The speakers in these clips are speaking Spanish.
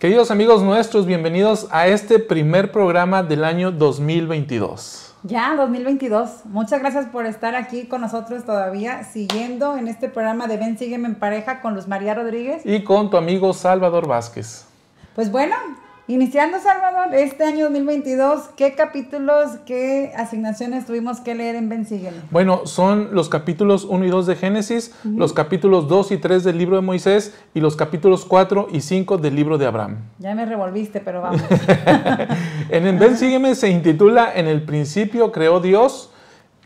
Queridos amigos nuestros, bienvenidos a este primer programa del año 2022. Ya, 2022. Muchas gracias por estar aquí con nosotros todavía, siguiendo en este programa de Ven, sígueme en pareja con Luz María Rodríguez. Y con tu amigo Salvador Vázquez. Pues bueno, Iniciando, Salvador, este año 2022, ¿qué capítulos, qué asignaciones tuvimos que leer en Ben Bueno, son los capítulos 1 y 2 de Génesis, los capítulos 2 y 3 del libro de Moisés y los capítulos 4 y 5 del libro de Abraham. Ya me revolviste, pero vamos. en el Ben se intitula En el principio creó Dios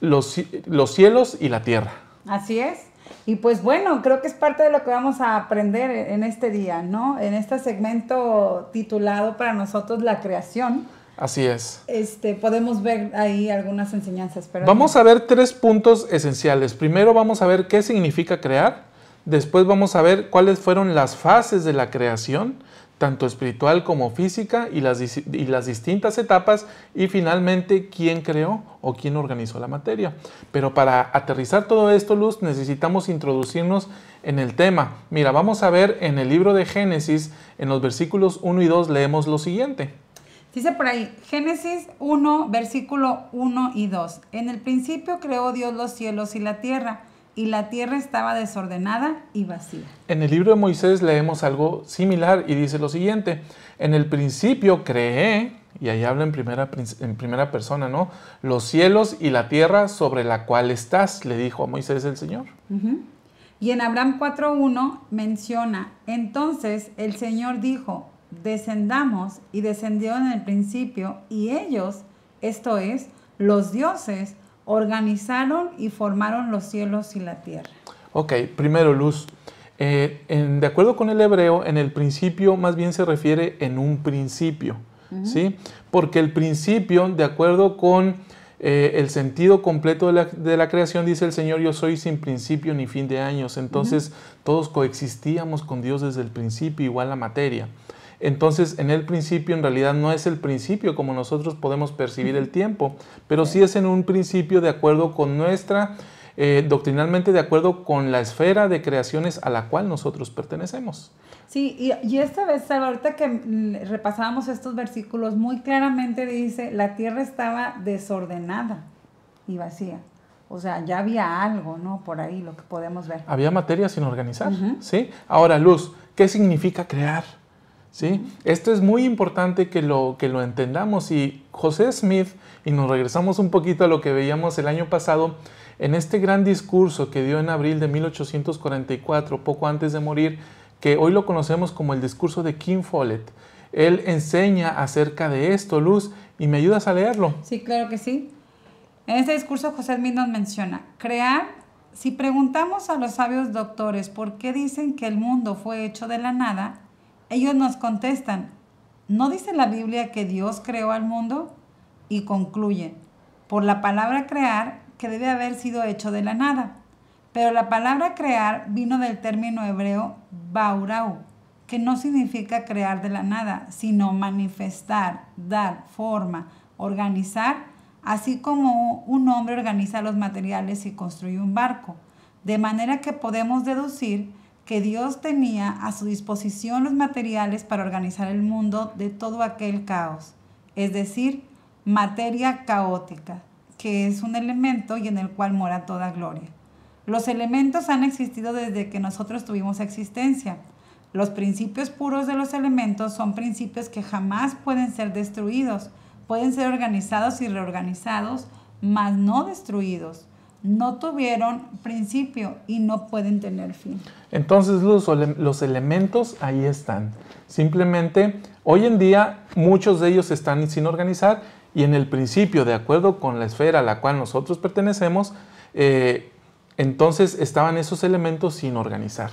los, los cielos y la tierra. Así es. Y pues bueno, creo que es parte de lo que vamos a aprender en este día, ¿no? En este segmento titulado para nosotros La creación. Así es. Este, podemos ver ahí algunas enseñanzas. Pero vamos a ver tres puntos esenciales. Primero vamos a ver qué significa crear. Después vamos a ver cuáles fueron las fases de la creación tanto espiritual como física, y las, y las distintas etapas, y finalmente quién creó o quién organizó la materia. Pero para aterrizar todo esto, Luz, necesitamos introducirnos en el tema. Mira, vamos a ver en el libro de Génesis, en los versículos 1 y 2, leemos lo siguiente. Dice por ahí, Génesis 1, versículo 1 y 2. En el principio creó Dios los cielos y la tierra y la tierra estaba desordenada y vacía. En el libro de Moisés leemos algo similar y dice lo siguiente, en el principio creé, y ahí habla en primera, persona, ¿no? Los cielos y la tierra sobre la cual estás, le dijo a Moisés el Señor. Y en Abraham 4.1 menciona, entonces el Señor dijo, descendamos y descendió en el principio y ellos, esto es, los dioses, organizaron y formaron los cielos y la tierra. Ok, primero luz. Eh, de acuerdo con el hebreo, en el principio más bien se refiere en un principio, ¿sí? Porque el principio, de acuerdo con eh, el sentido completo de la, creación, dice el Señor, yo soy sin principio ni fin de años. Entonces todos coexistíamos con Dios desde el principio, igual la materia. Entonces, en el principio en realidad no es el principio como nosotros podemos percibir el tiempo, pero sí es en un principio de acuerdo con nuestra, eh, doctrinalmente de acuerdo con la esfera de creaciones a la cual nosotros pertenecemos. Sí, y, esta vez, ahorita que repasábamos estos versículos, muy claramente dice, la tierra estaba desordenada y vacía. O sea, ya había algo, ¿no? Por ahí lo que podemos ver. Había materia sin organizar, ¿sí? Ahora, Luz, ¿qué significa crear? ¿sí? Esto es muy importante que lo, que lo entendamos y José Smith, y nos regresamos un poquito a lo que veíamos el año pasado, en este gran discurso que dio en abril de 1844, poco antes de morir, que hoy lo conocemos como el discurso de King Follett, él enseña acerca de esto, Luz, y me ayudas a leerlo. Sí, claro que sí. En este discurso José Smith nos menciona, crear, si preguntamos a los sabios doctores por qué dicen que el mundo fue hecho de la nada, ellos nos contestan, ¿no dice la Biblia que Dios creó al mundo? Y concluye por la palabra crear, que debe haber sido hecho de la nada. Pero la palabra crear vino del término hebreo baurau, que no significa crear de la nada, sino manifestar, dar forma, organizar, así como un hombre organiza los materiales y construye un barco. De manera que podemos deducir que Dios tenía a su disposición los materiales para organizar el mundo de todo aquel caos, es decir, materia caótica, que es un elemento y en el cual mora toda gloria. Los elementos han existido desde que nosotros tuvimos existencia. Los principios puros de los elementos son principios que jamás pueden ser destruidos, pueden ser organizados y reorganizados, mas no destruidos no tuvieron principio y no pueden tener fin. Entonces los, elementos ahí están. Simplemente hoy en día muchos de ellos están sin organizar y en el principio, de acuerdo con la esfera a la cual nosotros pertenecemos, eh, entonces estaban esos elementos sin organizar.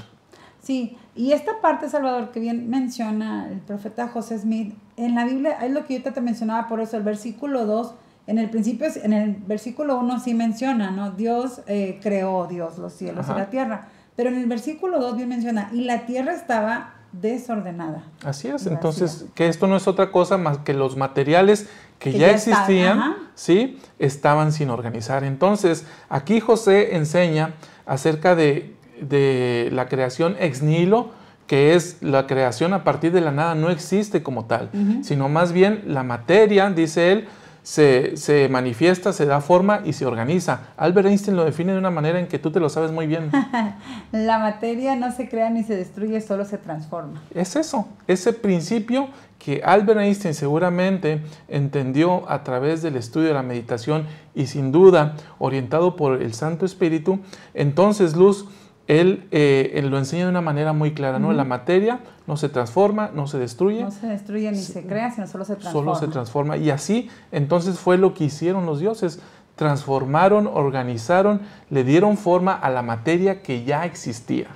Sí, y esta parte, Salvador, que bien menciona el profeta José Smith, en la Biblia es lo que yo te mencionaba, por eso el versículo 2 en el principio, en el versículo 1 sí menciona, ¿no? Dios eh, creó, Dios, los cielos y la tierra. Pero en el versículo 2 bien menciona, y la tierra estaba desordenada. Así es, entonces que esto no es otra cosa más que los materiales que, ya, existían, ¿sí? Estaban sin organizar. Entonces, aquí José enseña acerca de, la creación ex nilo, que es la creación a partir de la nada, no existe como tal, sino más bien la materia, dice él, se, manifiesta, se da forma y se organiza. Albert Einstein lo define de una manera en que tú te lo sabes muy bien. la materia no se crea ni se destruye, solo se transforma. Es eso, ese principio que Albert Einstein seguramente entendió a través del estudio de la meditación y sin duda orientado por el Santo Espíritu. Entonces, Luz, él, eh, lo enseña de una manera muy clara, ¿no? La materia no se transforma, no se destruye. No se destruye ni se, crea, sino solo se transforma. Solo se transforma. Y así entonces fue lo que hicieron los dioses. Transformaron, organizaron, le dieron forma a la materia que ya existía.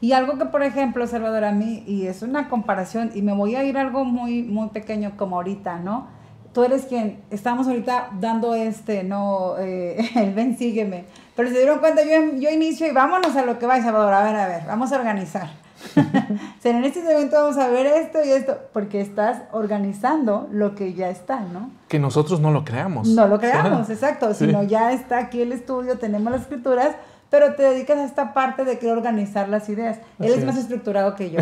Y algo que, por ejemplo, Salvador, a mí, y es una comparación, y me voy a ir algo muy, muy pequeño como ahorita, ¿no? Tú eres quien, estamos ahorita dando este, no, eh, ven, sígueme. Pero se dieron cuenta, yo, yo inicio y vámonos a lo que va, Salvador, a ver, a ver, vamos a organizar. Será en este evento vamos a ver esto y esto, porque estás organizando lo que ya está, ¿no? Que nosotros no lo creamos. No lo creamos, exacto, sino ya está aquí el estudio, tenemos las escrituras, pero te dedicas a esta parte de que organizar las ideas. Él es, es, más estructurado que yo.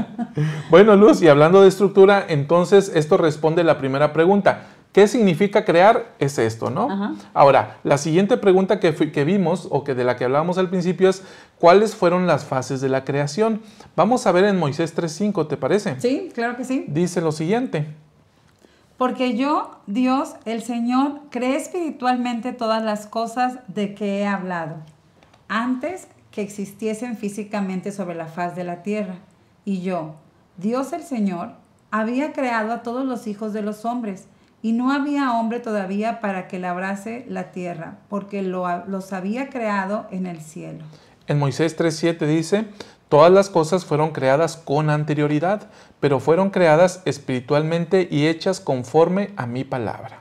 bueno, Luz, y hablando de estructura, entonces esto responde la primera pregunta. ¿Qué significa crear? Es esto, ¿no? Ahora, la siguiente pregunta que, vimos o que de la que hablábamos al principio es ¿cuáles fueron las fases de la creación? Vamos a ver en Moisés 3.5, ¿te parece? Sí, claro que sí. Dice lo siguiente. Porque yo, Dios, el Señor, creé espiritualmente todas las cosas de que he hablado, antes que existiesen físicamente sobre la faz de la tierra. Y yo, Dios el Señor, había creado a todos los hijos de los hombres y no había hombre todavía para que labrase la tierra, porque lo, los había creado en el cielo. En Moisés 3.7 dice, todas las cosas fueron creadas con anterioridad, pero fueron creadas espiritualmente y hechas conforme a mi palabra.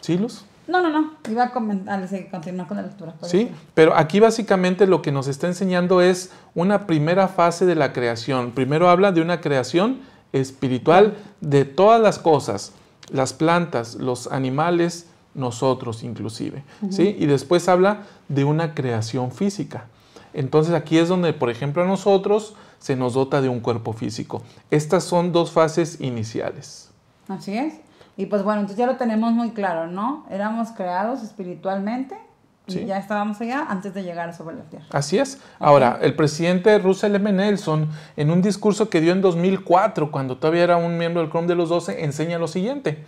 ¿Sí, Luz? No, no, no, iba a comentar, ah, continuar con la lectura. Sí, pero aquí básicamente lo que nos está enseñando es una primera fase de la creación. Primero habla de una creación espiritual de todas las cosas las plantas, los animales, nosotros inclusive. ¿sí? Y después habla de una creación física. Entonces aquí es donde, por ejemplo, a nosotros se nos dota de un cuerpo físico. Estas son dos fases iniciales. Así es. Y pues bueno, entonces ya lo tenemos muy claro, ¿no? Éramos creados espiritualmente ya estábamos allá antes de llegar a su tierra Así es. Ahora, el presidente Russell M. Nelson, en un discurso que dio en 2004, cuando todavía era un miembro del CROM de los 12, enseña lo siguiente.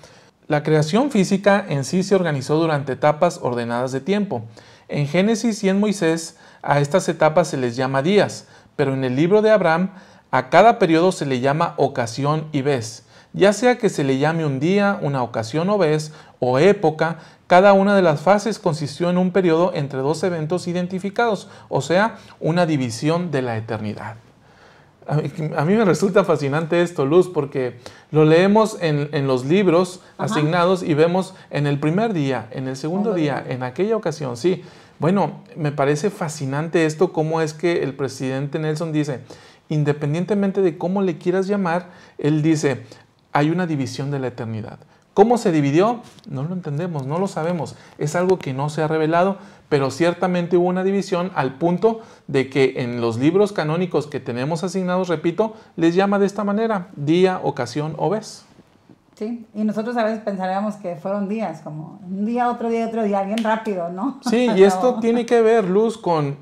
La creación física en sí se organizó durante etapas ordenadas de tiempo. En Génesis y en Moisés a estas etapas se les llama días, pero en el libro de Abraham a cada periodo se le llama ocasión y vez. Ya sea que se le llame un día, una ocasión o vez o época, cada una de las fases consistió en un periodo entre dos eventos identificados, o sea, una división de la eternidad. A mí, me resulta fascinante esto, Luz, porque lo leemos en, los libros asignados y vemos en el primer día, en el segundo oh, día, en aquella ocasión, sí. Bueno, me parece fascinante esto, cómo es que el presidente Nelson dice, independientemente de cómo le quieras llamar, él dice, hay una división de la eternidad. ¿Cómo se dividió? No lo entendemos, no lo sabemos. Es algo que no se ha revelado, pero ciertamente hubo una división al punto de que en los libros canónicos que tenemos asignados, repito, les llama de esta manera, día, ocasión o vez. Sí, y nosotros a veces pensaríamos que fueron días, como un día, otro día, otro día, bien rápido, ¿no? Sí, y esto tiene que ver, Luz, con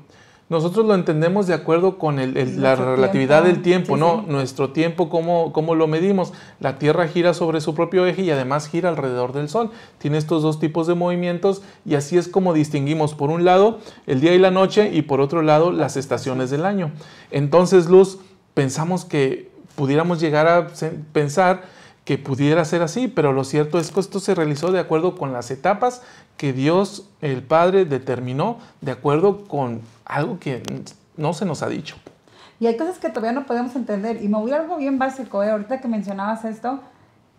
nosotros lo entendemos de acuerdo con la relatividad del tiempo, ¿no? Nuestro tiempo, ¿cómo, ¿cómo, lo medimos? La Tierra gira sobre su propio eje y además gira alrededor del Sol. Tiene estos dos tipos de movimientos y así es como distinguimos, por un lado, el día y la noche y por otro lado, las estaciones del año. Entonces, Luz, pensamos que pudiéramos llegar a pensar que pudiera ser así, pero lo cierto es que esto se realizó de acuerdo con las etapas que Dios el Padre determinó de acuerdo con algo que no se nos ha dicho. Y hay cosas que todavía no podemos entender. Y me voy a algo bien básico, eh, ahorita que mencionabas esto.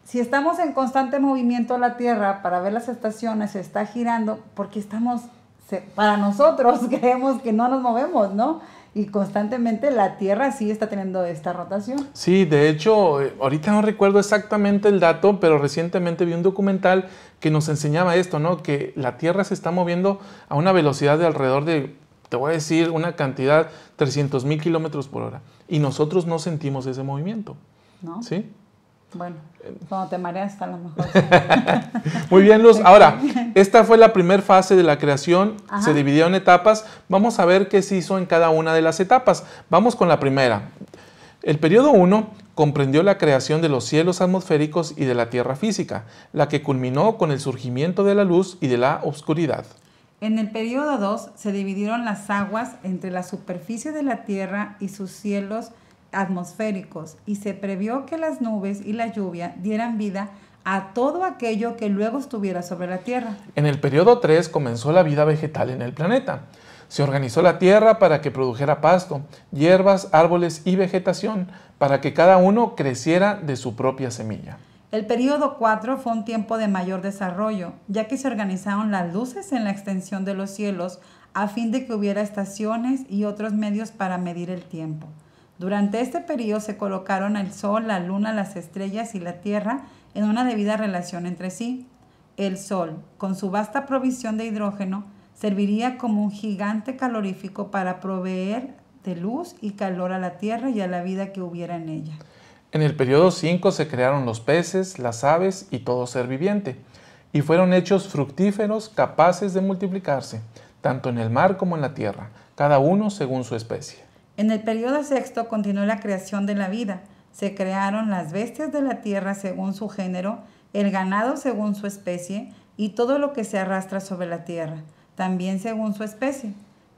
Si estamos en constante movimiento la Tierra para ver las estaciones, se está girando porque estamos, para nosotros creemos que no nos movemos, ¿no? y constantemente la Tierra sí está teniendo esta rotación. Sí, de hecho, eh, ahorita no recuerdo exactamente el dato, pero recientemente vi un documental que nos enseñaba esto, ¿no? Que la Tierra se está moviendo a una velocidad de alrededor de, te voy a decir, una cantidad, 300 mil kilómetros por hora. Y nosotros no sentimos ese movimiento. ¿No? ¿Sí? Bueno, cuando te mareas está a lo mejor. Muy bien, Luz. Ahora, esta fue la primera fase de la creación. Se dividió en etapas. Vamos a ver qué se hizo en cada una de las etapas. Vamos con la primera. El periodo 1 comprendió la creación de los cielos atmosféricos y de la tierra física, la que culminó con el surgimiento de la luz y de la oscuridad. En el periodo 2 se dividieron las aguas entre la superficie de la tierra y sus cielos atmosféricos y se previó que las nubes y la lluvia dieran vida a todo aquello que luego estuviera sobre la Tierra. En el periodo 3 comenzó la vida vegetal en el planeta. Se organizó la tierra para que produjera pasto, hierbas, árboles y vegetación, para que cada uno creciera de su propia semilla. El periodo 4 fue un tiempo de mayor desarrollo, ya que se organizaron las luces en la extensión de los cielos a fin de que hubiera estaciones y otros medios para medir el tiempo. Durante este periodo se colocaron el Sol, la Luna, las estrellas y la Tierra en una debida relación entre sí. El Sol, con su vasta provisión de hidrógeno, serviría como un gigante calorífico para proveer de luz y calor a la Tierra y a la vida que hubiera en ella. En el periodo 5 se crearon los peces, las aves y todo ser viviente, y fueron hechos fructíferos capaces de multiplicarse, tanto en el mar como en la tierra, cada uno según su especie. En el periodo sexto continuó la creación de la vida. Se crearon las bestias de la tierra según su género, el ganado según su especie y todo lo que se arrastra sobre la tierra, también según su especie.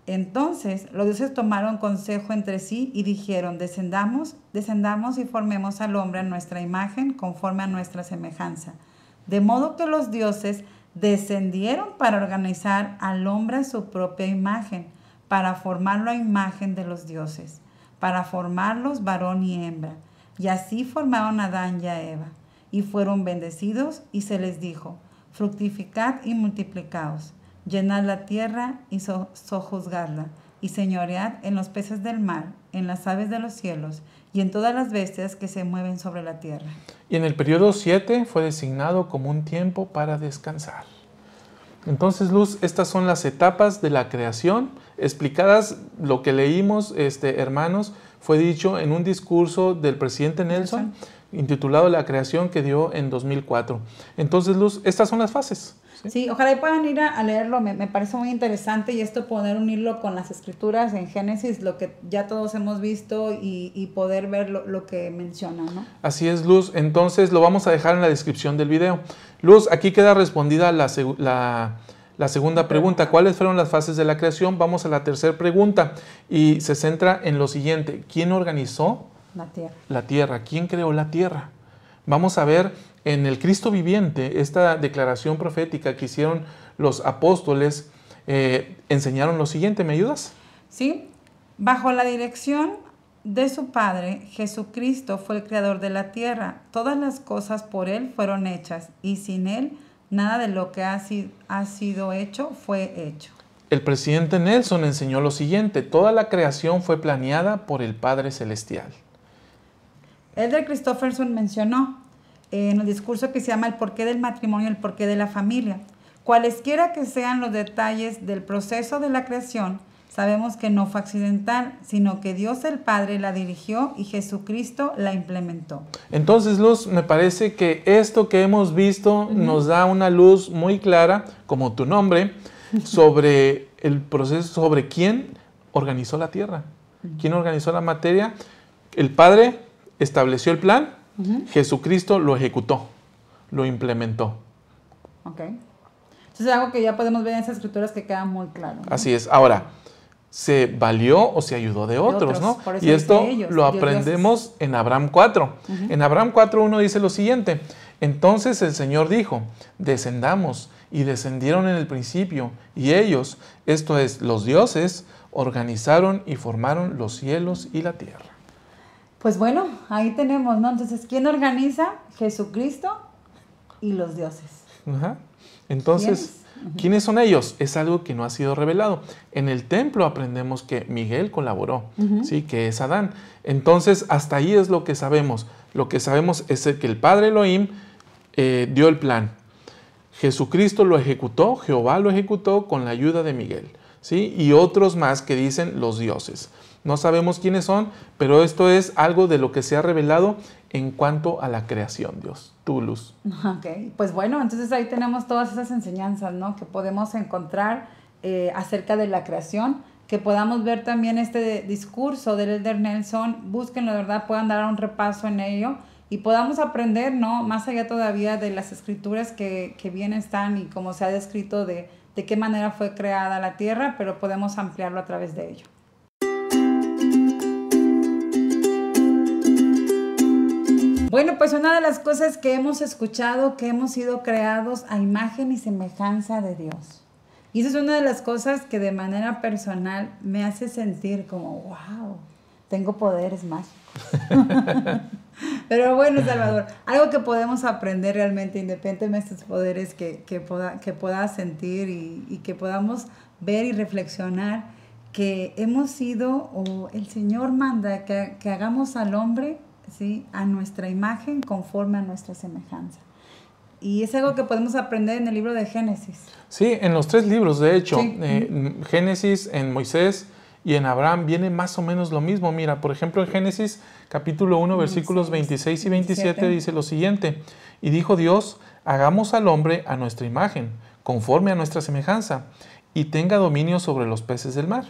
Entonces los dioses tomaron consejo entre sí y dijeron, descendamos, descendamos y formemos al hombre a nuestra imagen conforme a nuestra semejanza. De modo que los dioses descendieron para organizar al hombre a su propia imagen para formarlo a imagen de los dioses, para formarlos varón y hembra. Y así formaron a Adán y a Eva, y fueron bendecidos, y se les dijo, fructificad y multiplicaos, llenad la tierra y sojuzgadla, y señoread en los peces del mar, en las aves de los cielos, y en todas las bestias que se mueven sobre la tierra. Y en el periodo 7 fue designado como un tiempo para descansar. Entonces, Luz, estas son las etapas de la creación explicadas. Lo que leímos, este, hermanos, fue dicho en un discurso del presidente Nelson, Nelson. intitulado La creación que dio en 2004. Entonces, Luz, estas son las fases. Sí, ojalá puedan ir a, leerlo, me, parece muy interesante y esto poder unirlo con las escrituras en Génesis, lo que ya todos hemos visto y, poder ver lo, que menciona, ¿no? Así es, Luz, entonces lo vamos a dejar en la descripción del video. Luz, aquí queda respondida la, segunda pregunta, ¿cuáles fueron las fases de la creación? Vamos a la tercera pregunta y se centra en lo siguiente, ¿quién organizó la tierra? La tierra, ¿quién creó la tierra? Vamos a ver en el Cristo viviente, esta declaración profética que hicieron los apóstoles, eh, enseñaron lo siguiente, ¿me ayudas? Sí, bajo la dirección de su Padre, Jesucristo fue el creador de la tierra. Todas las cosas por Él fueron hechas y sin Él nada de lo que ha, ha sido hecho fue hecho. El presidente Nelson enseñó lo siguiente, toda la creación fue planeada por el Padre Celestial. Elder Christopherson mencionó, eh, en el discurso que se llama El porqué del matrimonio, el porqué de la familia. Cualesquiera que sean los detalles del proceso de la creación, sabemos que no fue accidental, sino que Dios el Padre la dirigió y Jesucristo la implementó. Entonces, Luz, me parece que esto que hemos visto nos da una luz muy clara, como tu nombre, sobre el proceso, sobre quién organizó la tierra, quién organizó la materia. El Padre estableció el plan, Jesucristo lo ejecutó, lo implementó. Ok. Entonces es algo que ya podemos ver en esas escrituras que queda muy claro. Así es. Ahora, se valió o se ayudó de otros, ¿no? Y esto lo aprendemos en Abraham 4. En Abraham 4 uno dice lo siguiente, entonces el Señor dijo, descendamos, y descendieron en el principio, y ellos, esto es, los dioses, organizaron y formaron los cielos y la tierra. Pues bueno, ahí tenemos, ¿no? Entonces, ¿quién organiza? Jesucristo y los dioses. Entonces, ¿Quiénes? son ellos? Es algo que no ha sido revelado. En el templo aprendemos que Miguel colaboró, ¿sí? Que es Adán. Entonces, hasta ahí es lo que sabemos. Lo que sabemos es que el Padre Elohim eh, dio el plan. Jesucristo lo ejecutó, Jehová lo ejecutó con la ayuda de Miguel, ¿sí? Y otros más que dicen los dioses no sabemos quiénes son, pero esto es algo de lo que se ha revelado en cuanto a la creación, Dios, tu luz. Ok, pues bueno, entonces ahí tenemos todas esas enseñanzas, Que podemos encontrar eh, acerca de la creación, que podamos ver también este discurso del Elder Nelson, Busquen, la verdad, puedan dar un repaso en ello y podamos aprender, ¿no? Más allá todavía de las escrituras que, bien están y cómo se ha descrito de, de qué manera fue creada la tierra, pero podemos ampliarlo a través de ello. Bueno, pues una de las cosas que hemos escuchado, que hemos sido creados a imagen y semejanza de Dios. Y eso es una de las cosas que de manera personal me hace sentir como, wow, tengo poderes mágicos. Pero bueno, Salvador, algo que podemos aprender realmente, independientemente de estos poderes que, que, que pueda sentir y, que podamos ver y reflexionar, que hemos sido, o el Señor manda que, que hagamos al hombre ¿sí? a nuestra imagen conforme a nuestra semejanza. Y es algo que podemos aprender en el libro de Génesis. Sí, en los tres libros, de hecho, eh, en Génesis, en Moisés y en Abraham viene más o menos lo mismo. Mira, por ejemplo, en Génesis capítulo 1, versículos 26 y 27 dice lo siguiente, y dijo Dios, hagamos al hombre a nuestra imagen, conforme a nuestra semejanza, y tenga dominio sobre los peces del mar.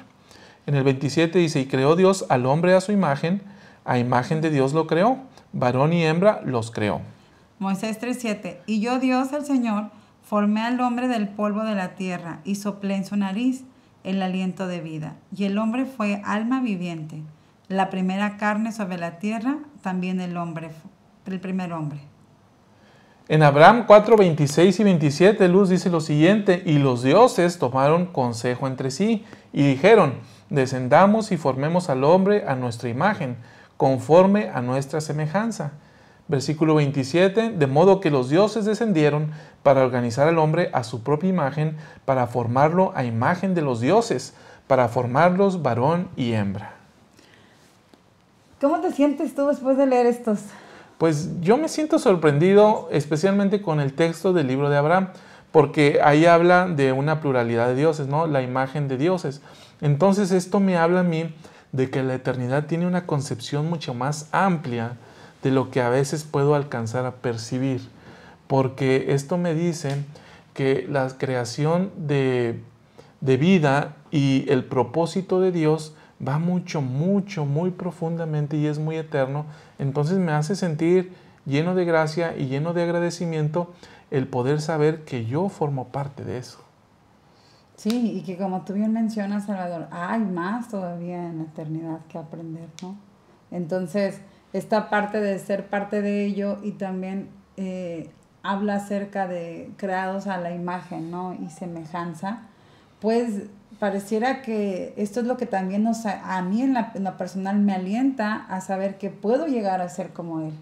En el 27 dice, y creó Dios al hombre a su imagen, a imagen de Dios lo creó, varón y hembra los creó. Moisés 3:7, y yo Dios el Señor formé al hombre del polvo de la tierra y soplé en su nariz el aliento de vida, y el hombre fue alma viviente, la primera carne sobre la tierra, también el hombre, el primer hombre. En Abraham 4, y 27, Luz dice lo siguiente, y los dioses tomaron consejo entre sí y dijeron, descendamos y formemos al hombre a nuestra imagen conforme a nuestra semejanza. Versículo 27, de modo que los dioses descendieron para organizar al hombre a su propia imagen, para formarlo a imagen de los dioses, para formarlos varón y hembra. ¿Cómo te sientes tú después de leer estos? Pues yo me siento sorprendido especialmente con el texto del libro de Abraham, porque ahí habla de una pluralidad de dioses, ¿no? La imagen de dioses. Entonces esto me habla a mí de que la eternidad tiene una concepción mucho más amplia de lo que a veces puedo alcanzar a percibir, porque esto me dice que la creación de, de vida y el propósito de Dios va mucho, mucho, muy profundamente y es muy eterno, entonces me hace sentir lleno de gracia y lleno de agradecimiento el poder saber que yo formo parte de eso. Sí, y que como tú bien mencionas, Salvador, hay más todavía en la eternidad que aprender, ¿no? Entonces, esta parte de ser parte de ello y también eh, habla acerca de creados a la imagen, ¿no? Y semejanza, pues pareciera que esto es lo que también a mí en en la personal me alienta a saber que puedo llegar a ser como Él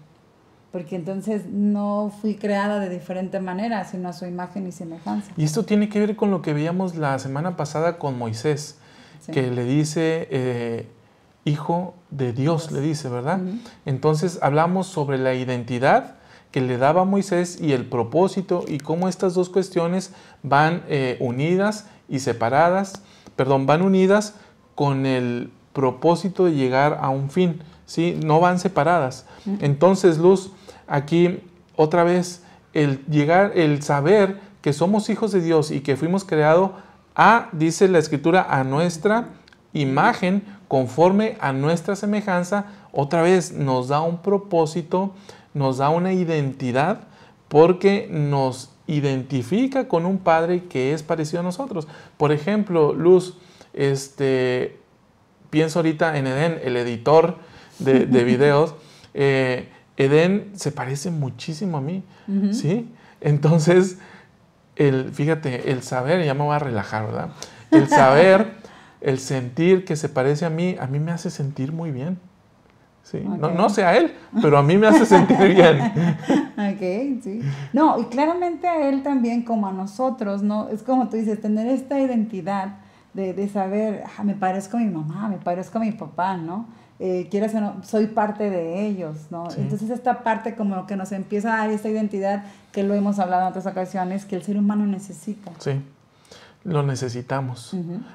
porque entonces no fui creada de diferente manera, sino a su imagen y semejanza. Y esto tiene que ver con lo que veíamos la semana pasada con Moisés, que le dice, eh, hijo de Dios, le dice, ¿verdad? Entonces hablamos sobre la identidad que le daba Moisés y el propósito y cómo estas dos cuestiones van eh, unidas y separadas, perdón, van unidas con el propósito de llegar a un fin, ¿sí? No van separadas. Entonces, Luz, aquí otra vez el llegar, el saber que somos hijos de Dios y que fuimos creados a, dice la escritura, a nuestra imagen, conforme a nuestra semejanza, otra vez nos da un propósito, nos da una identidad, porque nos identifica con un Padre que es parecido a nosotros. Por ejemplo, Luz, este, pienso ahorita en Edén, el editor de, videos, eh, Eden se parece muchísimo a mí, ¿sí? Entonces, el, fíjate, el saber, ya me voy a relajar, ¿verdad? El saber, el sentir que se parece a mí, a mí me hace sentir muy bien. Sí, no, no sea él, pero a mí me hace sentir bien. ok, sí. No, y claramente a él también, como a nosotros, ¿no? Es como tú dices, tener esta identidad de, saber, ah, me parezco a mi mamá, me parezco a mi papá, ¿no? eh, quieras soy parte de ellos, ¿no? Entonces esta parte como que nos empieza a dar esta identidad que lo hemos hablado en otras ocasiones, que el ser humano necesita. Sí, lo necesitamos.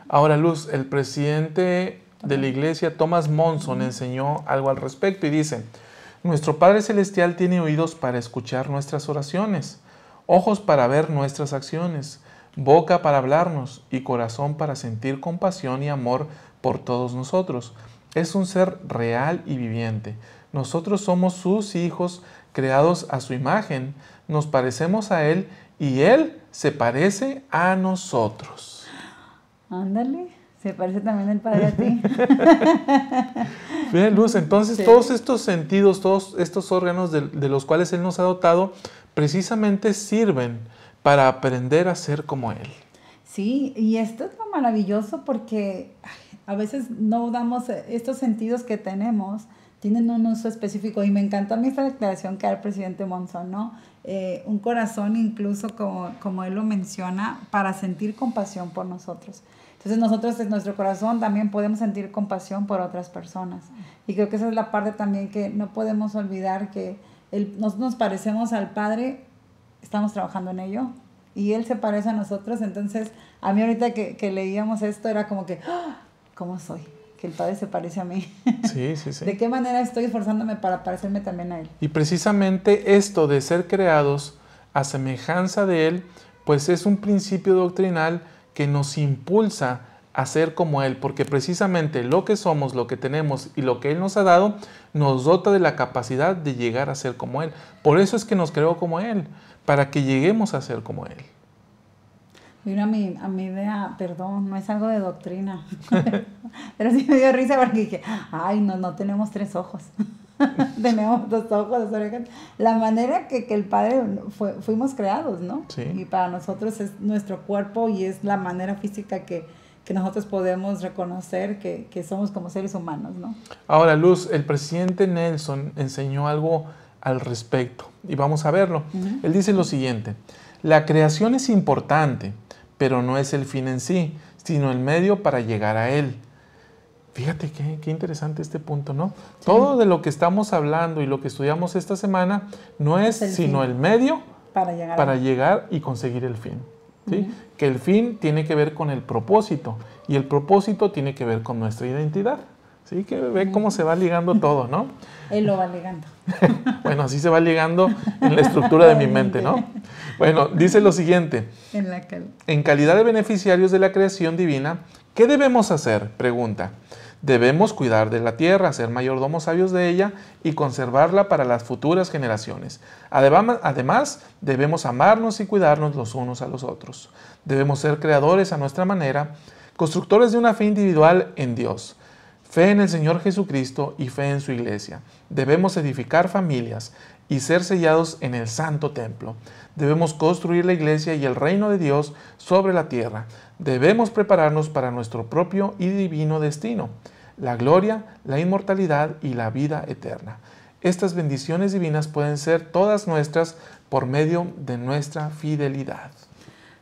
Ahora, Luz, el presidente de la iglesia, Thomas Monson, enseñó algo al respecto y dice, nuestro Padre Celestial tiene oídos para escuchar nuestras oraciones, ojos para ver nuestras acciones, boca para hablarnos y corazón para sentir compasión y amor por todos nosotros es un ser real y viviente. Nosotros somos sus hijos creados a su imagen, nos parecemos a Él y Él se parece a nosotros. Ándale, se parece también el Padre a ti. Bien, Luz, entonces todos estos sentidos, todos estos órganos de, los cuales Él nos ha dotado, precisamente sirven para aprender a ser como Él. Sí, y esto es lo maravilloso porque a veces no damos eh, estos sentidos que tenemos tienen un uso específico y me encantó a mí esta declaración que da el presidente Monzón, ¿no? Eh, un corazón incluso como, como él lo menciona para sentir compasión por nosotros. Entonces nosotros en nuestro corazón también podemos sentir compasión por otras personas. Y creo que esa es la parte también que no podemos olvidar que nos parecemos al Padre, estamos trabajando en ello, y Él se parece a nosotros. Entonces, a mí ahorita que, leíamos esto era como que, ¡ah! cómo soy, que el Padre se parece a mí. Sí, sí, sí. ¿De qué manera estoy esforzándome para parecerme también a Él? Y precisamente esto de ser creados a semejanza de Él, pues es un principio doctrinal que nos impulsa a ser como Él, porque precisamente lo que somos, lo que tenemos y lo que Él nos ha dado, nos dota de la capacidad de llegar a ser como Él. Por eso es que nos creó como Él, para que lleguemos a ser como Él. Mira, a mi, a mi idea, perdón, no es algo de doctrina, pero sí me dio risa porque dije, ay, no, no tenemos tres ojos, tenemos dos ojos, dos orejas. La manera que, el Padre fuimos creados, ¿no? Y para nosotros es nuestro cuerpo y es la manera física que, nosotros podemos reconocer que, somos como seres humanos, ¿no? Ahora, Luz, el presidente Nelson enseñó algo al respecto y vamos a verlo. Él dice lo siguiente, la creación es importante, pero no es el fin en sí, sino el medio para llegar a él. Fíjate qué, interesante este punto, ¿no? Todo de lo que estamos hablando y lo que estudiamos esta semana no es, sino el medio para llegar, y conseguir el fin. Que el fin tiene que ver con el propósito y el propósito tiene que ver con nuestra identidad. Sí, que ve cómo se va ligando todo, ¿no? Él lo va ligando. bueno, así se va ligando en la estructura de mi mente, ¿no? Bueno, dice lo siguiente. En, la en calidad de beneficiarios de la creación divina, ¿qué debemos hacer? Pregunta. Debemos cuidar de la tierra, ser mayordomos sabios de ella y conservarla para las futuras generaciones. Además, debemos amarnos y cuidarnos los unos a los otros. Debemos ser creadores a nuestra manera, constructores de una fe individual en Dios Fe en el Señor Jesucristo y fe en su iglesia. Debemos edificar familias y ser sellados en el santo templo. Debemos construir la iglesia y el reino de Dios sobre la tierra. Debemos prepararnos para nuestro propio y divino destino, la gloria, la inmortalidad y la vida eterna. Estas bendiciones divinas pueden ser todas nuestras por medio de nuestra fidelidad.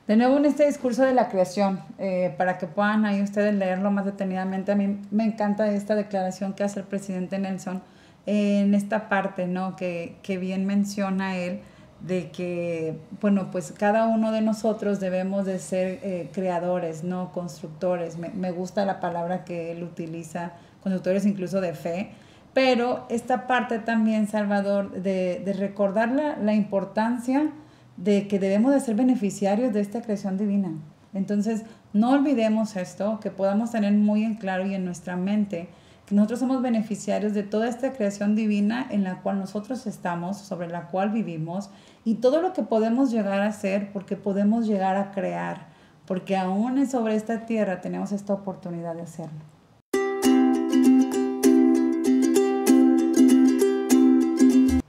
De nuevo en este discurso de la creación, eh, para que puedan ahí ustedes leerlo más detenidamente, a mí me encanta esta declaración que hace el presidente Nelson en esta parte, ¿no? Que, bien menciona él de que, bueno, pues cada uno de nosotros debemos de ser eh, creadores, ¿no? Constructores. Me, gusta la palabra que él utiliza, constructores incluso de fe, pero esta parte también, Salvador, de, de recordar la importancia de que debemos de ser beneficiarios de esta creación divina. Entonces, no olvidemos esto, que podamos tener muy en claro y en nuestra mente que nosotros somos beneficiarios de toda esta creación divina en la cual nosotros estamos, sobre la cual vivimos, y todo lo que podemos llegar a ser, porque podemos llegar a crear, porque aún sobre esta tierra tenemos esta oportunidad de hacerlo.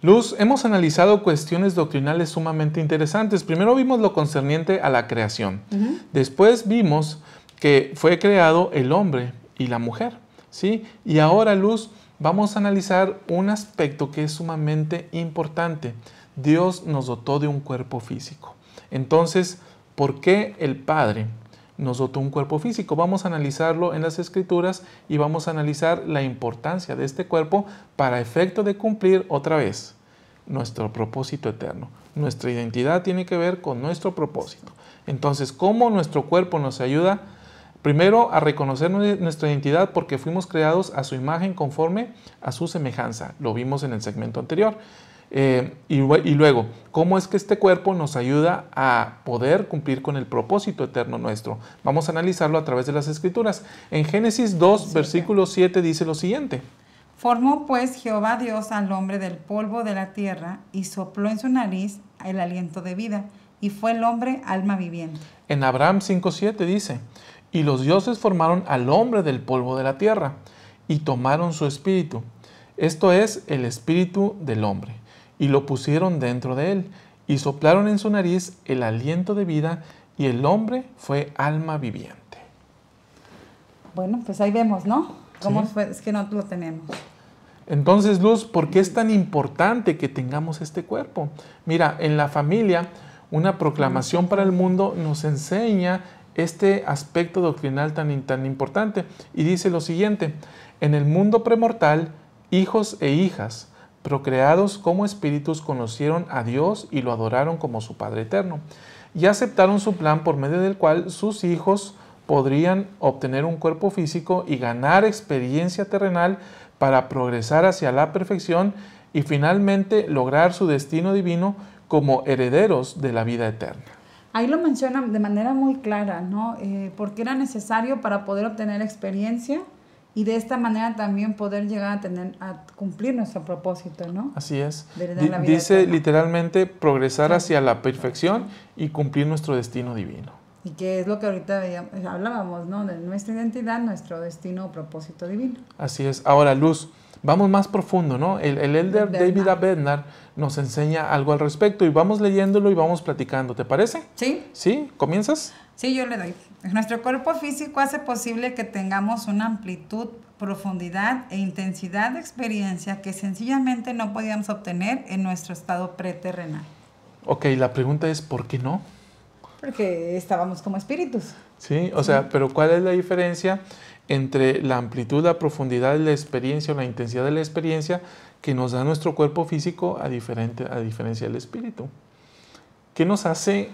Luz, hemos analizado cuestiones doctrinales sumamente interesantes. Primero vimos lo concerniente a la creación. Después vimos que fue creado el hombre y la mujer. ¿sí? Y ahora, Luz, vamos a analizar un aspecto que es sumamente importante. Dios nos dotó de un cuerpo físico. Entonces, ¿por qué el Padre nos dotó un cuerpo físico. Vamos a analizarlo en las escrituras y vamos a analizar la importancia de este cuerpo para efecto de cumplir otra vez nuestro propósito eterno. Nuestra identidad tiene que ver con nuestro propósito. Entonces, ¿cómo nuestro cuerpo nos ayuda? Primero, a reconocer nuestra identidad porque fuimos creados a su imagen conforme a su semejanza. Lo vimos en el segmento anterior. Eh, y, luego, ¿cómo es que este cuerpo nos ayuda a poder cumplir con el propósito eterno nuestro? Vamos a analizarlo a través de las escrituras. En Génesis 2, versículo 7 dice lo siguiente. Formó pues Jehová Dios al hombre del polvo de la tierra y sopló en su nariz el aliento de vida y fue el hombre alma viviente. En Abraham 5.7 dice, y los dioses formaron al hombre del polvo de la tierra y tomaron su espíritu. Esto es el espíritu del hombre y lo pusieron dentro de él, y soplaron en su nariz el aliento de vida, y el hombre fue alma viviente. Bueno, pues ahí vemos, ¿no? ¿Cómo es que no lo tenemos? Entonces, Luz, ¿por qué es tan importante que tengamos este cuerpo? Mira, en la familia, una proclamación para el mundo nos enseña este aspecto doctrinal tan, tan importante y dice lo siguiente, en el mundo premortal, hijos e hijas, procreados como espíritus, conocieron a Dios y lo adoraron como su Padre eterno, y aceptaron su plan por medio del cual sus hijos podrían obtener un cuerpo físico y ganar experiencia terrenal para progresar hacia la perfección y finalmente lograr su destino divino como herederos de la vida eterna. Ahí lo menciona de manera muy clara, ¿no? Eh, porque era necesario para poder obtener experiencia y de esta manera también poder llegar a tener a cumplir nuestro propósito, ¿no? Así es. dice literalmente progresar hacia la perfección y cumplir nuestro destino divino. Y que es lo que ahorita eh, hablábamos, ¿no? De nuestra identidad, nuestro destino o propósito divino. Así es. Ahora, Luz, vamos más profundo, ¿no? El, elder David Abednar nos enseña algo al respecto y vamos leyéndolo y vamos platicando, ¿te parece? Sí. ¿Sí? ¿Comienzas? Sí, yo le doy. Nuestro cuerpo físico hace posible que tengamos una amplitud, profundidad e intensidad de experiencia que sencillamente no podíamos obtener en nuestro estado preterrenal. Ok, la pregunta es ¿por qué no? Porque estábamos como espíritus. Sí, o sea, pero ¿cuál es la diferencia entre la amplitud, la profundidad de la experiencia o la intensidad de la experiencia que nos da nuestro cuerpo físico a, diferente, a diferencia del espíritu? ¿Qué nos hace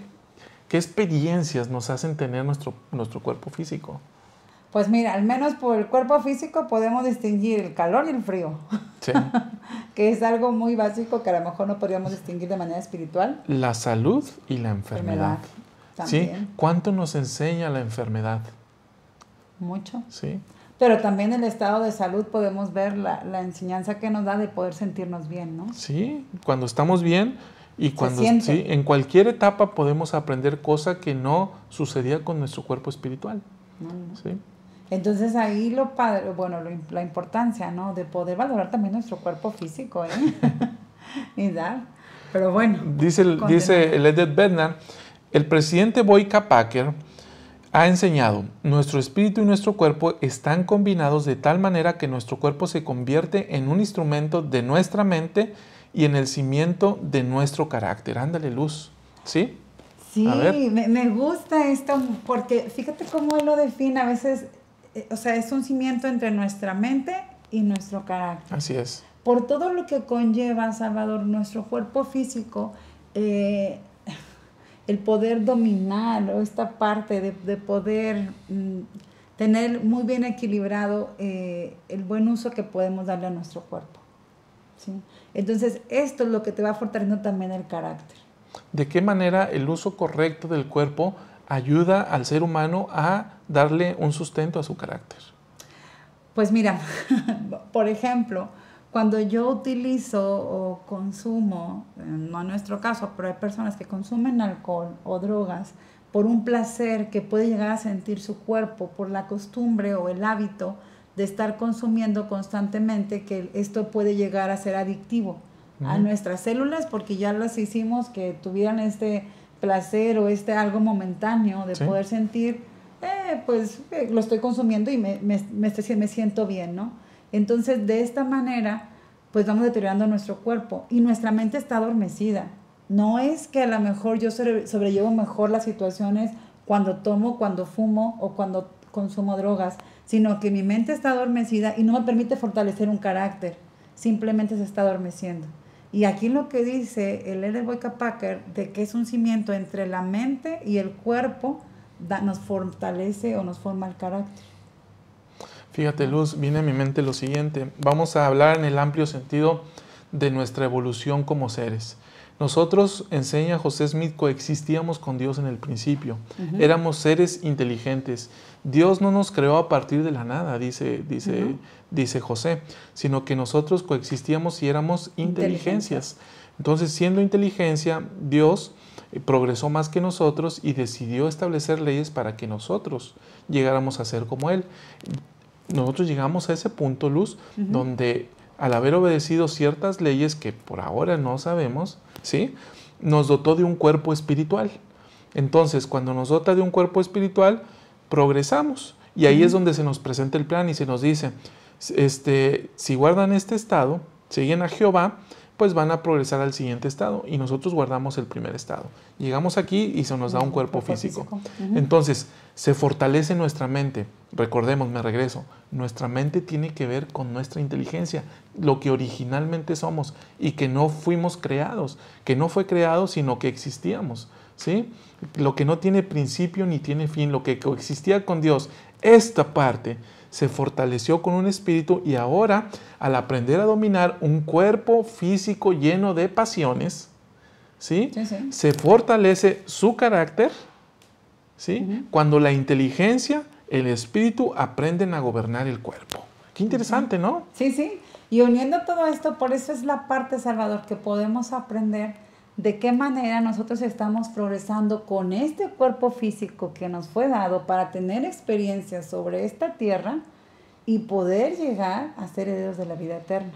¿Qué experiencias nos hacen tener nuestro, nuestro cuerpo físico? Pues mira, al menos por el cuerpo físico podemos distinguir el calor y el frío, sí. que es algo muy básico que a lo mejor no podríamos distinguir de manera espiritual. La salud y la enfermedad. ¿Sí? ¿Cuánto nos enseña la enfermedad? Mucho. Sí. Pero también el estado de salud podemos ver la, la enseñanza que nos da de poder sentirnos bien, ¿no? Sí, cuando estamos bien y cuando sí, en cualquier etapa podemos aprender cosas que no sucedía con nuestro cuerpo espiritual. Entonces ahí lo padre, bueno, la importancia, ¿no? De poder valorar también nuestro cuerpo físico, ¿eh? y dar. Pero bueno. Dice, el, dice el Edith Bednar, el presidente Boyka Packer ha enseñado, nuestro espíritu y nuestro cuerpo están combinados de tal manera que nuestro cuerpo se convierte en un instrumento de nuestra mente y en el cimiento de nuestro carácter. Ándale, luz. ¿Sí? Sí, me, gusta esto porque fíjate cómo él lo define. A veces, eh, o sea, es un cimiento entre nuestra mente y nuestro carácter. Así es. Por todo lo que conlleva, Salvador, nuestro cuerpo físico, eh, el poder dominar o esta parte de, poder mm, tener muy bien equilibrado eh, el buen uso que podemos darle a nuestro cuerpo. Entonces, esto es lo que te va fortaleciendo también el carácter. ¿De qué manera el uso correcto del cuerpo ayuda al ser humano a darle un sustento a su carácter? Pues mira, por ejemplo, cuando yo utilizo o consumo, no en nuestro caso, pero hay personas que consumen alcohol o drogas por un placer que puede llegar a sentir su cuerpo, por la costumbre o el hábito, de estar consumiendo constantemente, que esto puede llegar a ser adictivo a nuestras células porque ya las hicimos que tuvieran este placer o este algo momentáneo de poder sentir, eh, pues eh, lo estoy consumiendo y me, me, me, siento bien, ¿no? Entonces, de esta manera, pues vamos deteriorando nuestro cuerpo y nuestra mente está adormecida. No es que a lo mejor yo sobrellevo mejor las situaciones cuando tomo, cuando fumo o cuando consumo drogas, sino que mi mente está adormecida y no me permite fortalecer un carácter, simplemente se está adormeciendo. Y aquí lo que dice el L. Boyka Packer, de que es un cimiento entre la mente y el cuerpo, da, nos fortalece o nos forma el carácter. Fíjate, Luz, viene a mi mente lo siguiente. Vamos a hablar en el amplio sentido de nuestra evolución como seres. Nosotros, enseña José Smith, coexistíamos con Dios en el principio. Éramos seres inteligentes Dios no nos creó a partir de la nada, dice, dice, dice José, sino que nosotros coexistíamos y éramos inteligencias. Entonces, siendo inteligencia, Dios eh, progresó más que nosotros y decidió establecer leyes para que nosotros llegáramos a ser como Él. Nosotros llegamos a ese punto, Luz, donde al haber obedecido ciertas leyes que por ahora no sabemos, ¿sí? Nos dotó de un cuerpo espiritual. Entonces, cuando nos dota de un cuerpo espiritual, progresamos. Y ahí es donde se nos presenta el plan y se nos dice, este, si guardan este estado, siguen a Jehová, pues van a progresar al siguiente estado y nosotros guardamos el primer estado. Llegamos aquí y se nos da un cuerpo físico. Entonces, se fortalece nuestra mente. Recordemos, me regreso, nuestra mente tiene que ver con nuestra inteligencia, lo que originalmente somos y que no fuimos creados, que no fue creado, sino que existíamos. Lo que no tiene principio ni tiene fin, lo que coexistía con Dios, esta parte se fortaleció con un espíritu y ahora, al aprender a dominar un cuerpo físico lleno de pasiones, ¿sí? Se fortalece su carácter, ¿sí? Cuando la inteligencia, el espíritu aprenden a gobernar el cuerpo. Qué interesante, ¿no? Sí, sí. Y uniendo todo esto, por eso es la parte, Salvador, que podemos aprender de qué manera nosotros estamos progresando con este cuerpo físico que nos fue dado para tener experiencia sobre esta tierra y poder llegar a ser herederos de la vida eterna.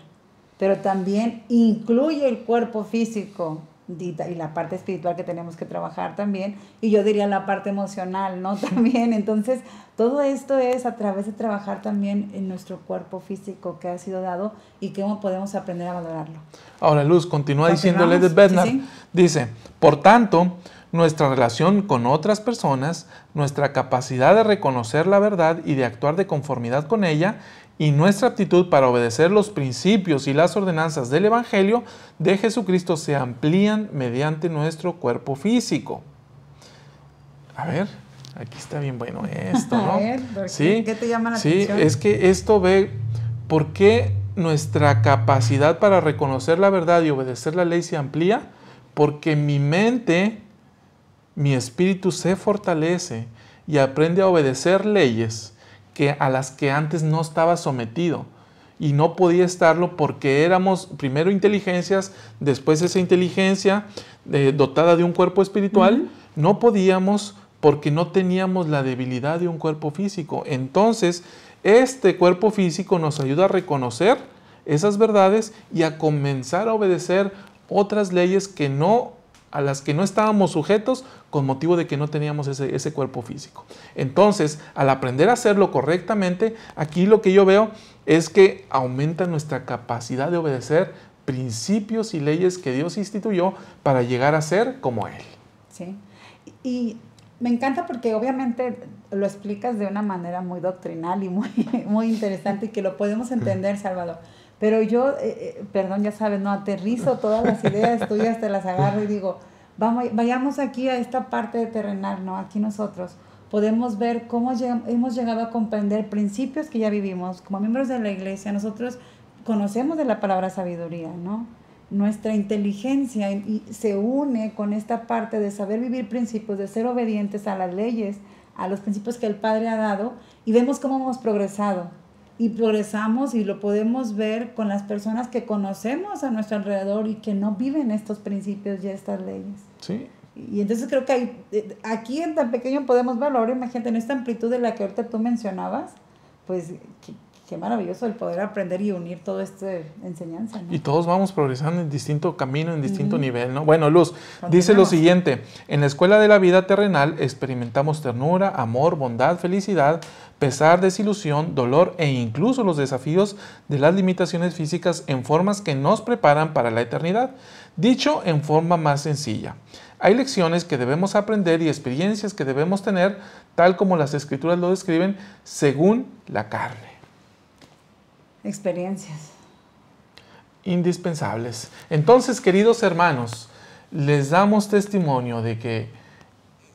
Pero también incluye el cuerpo físico y la parte espiritual que tenemos que trabajar también, y yo diría la parte emocional, ¿no? También, entonces, todo esto es a través de trabajar también en nuestro cuerpo físico que ha sido dado y cómo podemos aprender a valorarlo. Ahora, Luz, continúa diciéndole de Bednar, dice, por tanto, nuestra relación con otras personas, nuestra capacidad de reconocer la verdad y de actuar de conformidad con ella, y nuestra aptitud para obedecer los principios y las ordenanzas del Evangelio de Jesucristo se amplían mediante nuestro cuerpo físico. A ver, aquí está bien bueno esto, ¿no? ¿Sí? te llama la sí, es que esto ve por qué nuestra capacidad para reconocer la verdad y obedecer la ley se amplía, porque mi mente, mi espíritu se fortalece y aprende a obedecer leyes que, a las que antes no estaba sometido y no podía estarlo porque éramos primero inteligencias, después esa inteligencia eh, dotada de un cuerpo espiritual, no podíamos porque no teníamos la debilidad de un cuerpo físico. Entonces, este cuerpo físico nos ayuda a reconocer esas verdades y a comenzar a obedecer otras leyes que no a las que no estábamos sujetos con motivo de que no teníamos ese, ese cuerpo físico. Entonces, al aprender a hacerlo correctamente, aquí lo que yo veo es que aumenta nuestra capacidad de obedecer principios y leyes que Dios instituyó para llegar a ser como Él. Sí. Y me encanta porque obviamente lo explicas de una manera muy doctrinal y muy, muy interesante y que lo podemos entender, Salvador. Pero yo, eh, eh, perdón, ya sabes, no aterrizo todas las ideas tuyas, te las agarro y digo, vayamos aquí a esta parte de terrenal, ¿no? Aquí nosotros podemos ver cómo hemos llegado a comprender principios que ya vivimos. Como miembros de la iglesia, nosotros conocemos de la palabra sabiduría, ¿no? Nuestra inteligencia se une con esta parte de saber vivir principios, de ser obedientes a las leyes, a los principios que el Padre ha dado, y vemos cómo hemos progresado y progresamos y lo podemos ver con las personas que conocemos a nuestro alrededor y que no viven estos principios y estas leyes. Sí. Y entonces creo que hay, eh, aquí en tan pequeño podemos verlo. imagínate, en esta amplitud de la que ahorita tú mencionabas, pues Qué maravilloso el poder aprender y unir toda esta enseñanza. Y todos vamos progresando en distinto camino, en distinto nivel, ¿no? Bueno, Luz, dice lo siguiente, en la escuela de la vida terrenal experimentamos ternura, amor, bondad, felicidad, pesar, desilusión, dolor e incluso los desafíos de las limitaciones físicas en formas que nos preparan para la eternidad, dicho en forma más sencilla. Hay lecciones que debemos aprender y experiencias que debemos tener, tal como las escrituras lo describen, según la carne experiencias. Indispensables. Entonces, queridos hermanos, les damos testimonio de que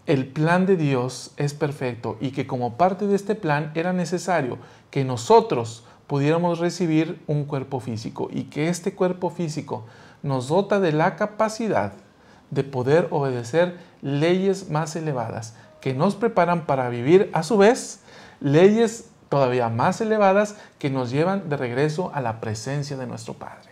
el plan de Dios es perfecto y que como parte de este plan era necesario que nosotros pudiéramos recibir un cuerpo físico y que este cuerpo físico nos dota de la capacidad de poder obedecer leyes más elevadas que nos preparan para vivir a su vez leyes todavía más elevadas que nos llevan de regreso a la presencia de nuestro Padre.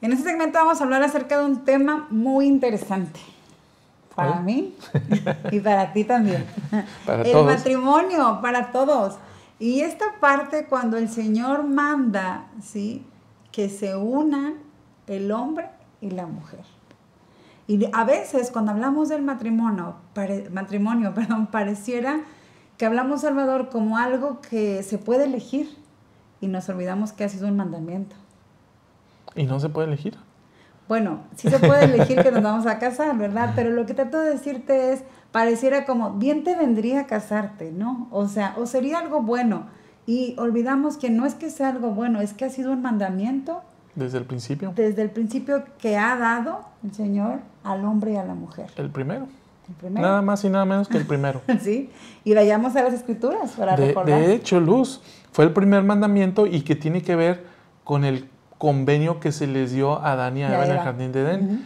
En este segmento vamos a hablar acerca de un tema muy interesante. Para mí y para ti también. el matrimonio, para todos. Y esta parte cuando el Señor manda, ¿sí? Que se unan el hombre y la mujer. Y a veces cuando hablamos del matrimonio, matrimonio perdón, pareciera que hablamos, Salvador, como algo que se puede elegir y nos olvidamos que ha sido un mandamiento. ¿Y no se puede elegir? Bueno, sí se puede elegir que nos vamos a casar, ¿verdad? Pero lo que trato de decirte es, pareciera como, bien te vendría a casarte, ¿no? O sea, o sería algo bueno. Y olvidamos que no es que sea algo bueno, es que ha sido un mandamiento desde el principio. Desde el principio que ha dado el Señor al hombre y a la mujer. El primero. Nada más y nada menos que el primero. sí, y vayamos a las escrituras para de, recordar. De hecho, Luz, fue el primer mandamiento y que tiene que ver con el convenio que se les dio a Adán a Eva en el jardín de Edén.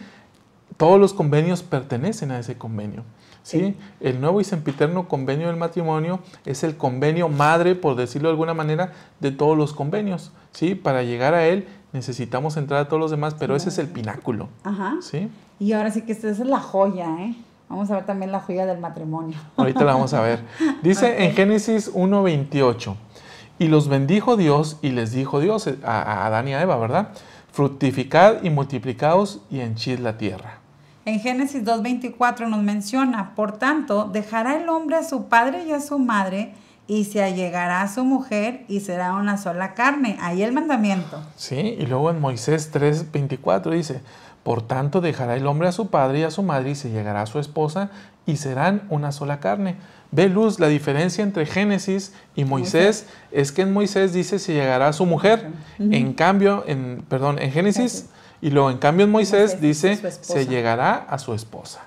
Todos los convenios pertenecen a ese convenio. ¿sí? El nuevo y sempiterno convenio del matrimonio es el convenio madre, por decirlo de alguna manera, de todos los convenios. ¿sí? Para llegar a él necesitamos entrar a todos los demás, pero ese es el pináculo. ¿Sí? Y ahora sí que esa es la joya, ¿eh? Vamos a ver también la joya del matrimonio. Ahorita la vamos a ver. Dice en Génesis 1.28, y los bendijo Dios y les dijo Dios a, a Adán y a Eva, ¿verdad? Fructificad y multiplicaos y henchid la tierra. En Génesis 2.24 nos menciona, por tanto, dejará el hombre a su padre y a su madre, y se allegará a su mujer y será una sola carne. Ahí el mandamiento. Sí, y luego en Moisés 3:24 dice, por tanto dejará el hombre a su padre y a su madre y se llegará a su esposa y serán una sola carne. Ve luz, la diferencia entre Génesis y Moisés es que en Moisés dice se llegará a su mujer. En cambio, en, perdón, en Génesis, y luego en cambio en Moisés, dice se llegará a su esposa.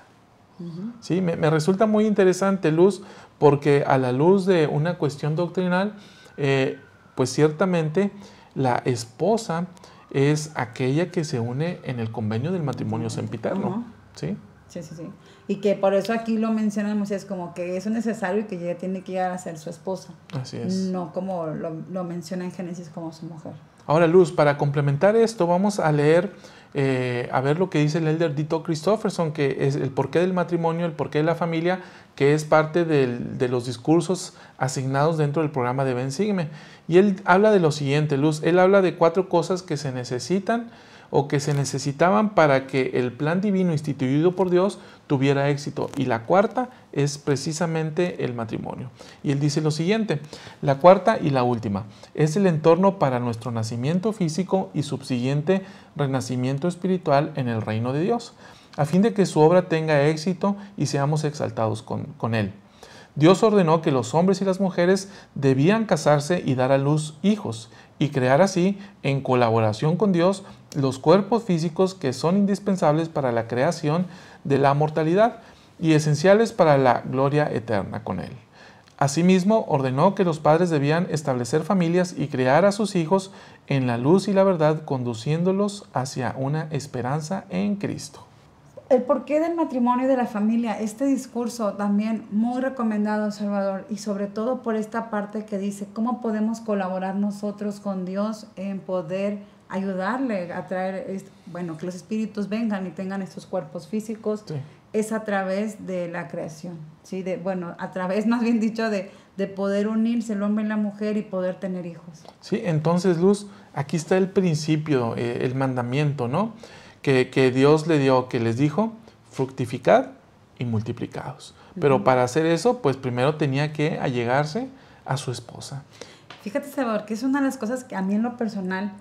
Sí, me resulta muy interesante, Luz, porque a la luz de una cuestión doctrinal, eh, pues ciertamente la esposa es aquella que se une en el convenio del matrimonio sempiterno. ¿Sí? Sí, sí, Y que por eso aquí lo mencionan es como que es necesario y que ella tiene que llegar a ser su esposa. Así es. No como lo menciona en Génesis como su mujer. Ahora, Luz, para complementar esto, vamos a leer eh, a ver lo que dice el elder Dito Christofferson, que es el porqué del matrimonio, el porqué de la familia, que es parte de los discursos asignados dentro del programa de Ben Sigme. Y él habla de lo siguiente, Luz, él habla de cuatro cosas que se necesitan o que se necesitaban para que el plan divino instituido por Dios tuviera éxito. Y la cuarta es precisamente el matrimonio. Y él dice lo siguiente, la cuarta y la última, es el entorno para nuestro nacimiento físico y subsiguiente renacimiento espiritual en el reino de Dios, a fin de que su obra tenga éxito y seamos exaltados con, con él. Dios ordenó que los hombres y las mujeres debían casarse y dar a luz hijos, y crear así, en colaboración con Dios, los cuerpos físicos que son indispensables para la creación de la mortalidad, y esenciales para la gloria eterna con Él. Asimismo, ordenó que los padres debían establecer familias y crear a sus hijos en la luz y la verdad, conduciéndolos hacia una esperanza en Cristo. El porqué del matrimonio y de la familia, este discurso también muy recomendado, Salvador, y sobre todo por esta parte que dice cómo podemos colaborar nosotros con Dios en poder ayudarle a traer, bueno, que los espíritus vengan y tengan estos cuerpos físicos. Sí es a través de la creación, ¿sí? De, bueno, a través, más bien dicho, de, poder unirse el hombre y la mujer y poder tener hijos. Sí, entonces, Luz, aquí está el principio, eh, el mandamiento, ¿no? Que, Dios le dio, que les dijo, fructificar y multiplicados. Pero para hacer eso, pues primero tenía que allegarse a su esposa. Fíjate, Salvador, que es una de las cosas que a mí en lo personal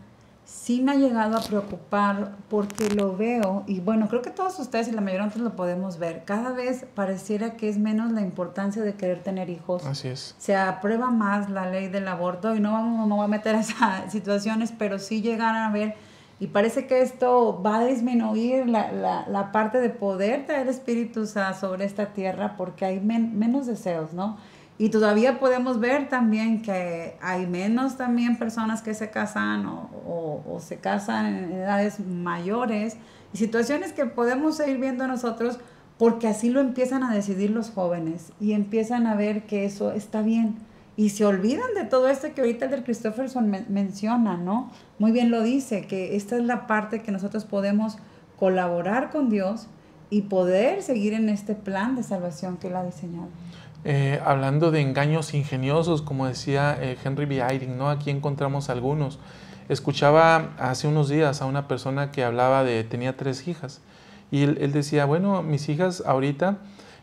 sí me ha llegado a preocupar porque lo veo, y bueno, creo que todos ustedes y la mayoría de nosotros lo podemos ver, cada vez pareciera que es menos la importancia de querer tener hijos. Así es. Se aprueba más la ley del aborto y no vamos, no voy a meter a esas situaciones, pero sí llegar a ver, y parece que esto va a disminuir la, parte de poder traer espíritus sobre esta tierra porque hay menos deseos, ¿no? Y todavía podemos ver también que hay menos también personas que se casan o, se casan en edades mayores y situaciones que podemos seguir viendo nosotros porque así lo empiezan a decidir los jóvenes y empiezan a ver que eso está bien y se olvidan de todo esto que ahorita el del Christopherson menciona, ¿no? Muy bien lo dice, que esta es la parte que nosotros podemos colaborar con Dios y poder seguir en este plan de salvación que Él ha diseñado. Eh, hablando de engaños ingeniosos, como decía eh, Henry B. Eyring, ¿no? Aquí encontramos algunos. Escuchaba hace unos días a una persona que hablaba de, tenía tres hijas, y él, decía, bueno, mis hijas ahorita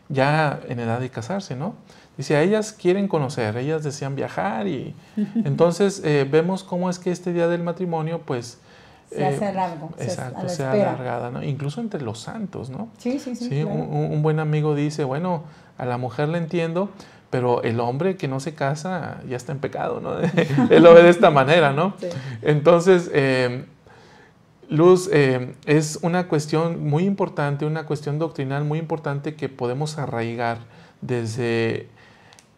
ya en edad de casarse, ¿no? Dice, ellas quieren conocer, ellas desean viajar y entonces eh, vemos cómo es que este día del matrimonio, pues... Se hace largo. Exacto, se, se alargada, ¿no? Incluso entre los santos, ¿no? Sí, sí, sí. un, buen amigo dice, bueno, a la mujer le entiendo, pero el hombre que no se casa ya está en pecado, ¿no? Él lo ve de esta manera, ¿no? Entonces, em, Luz, em, es una cuestión muy importante, una cuestión doctrinal muy importante que podemos arraigar desde,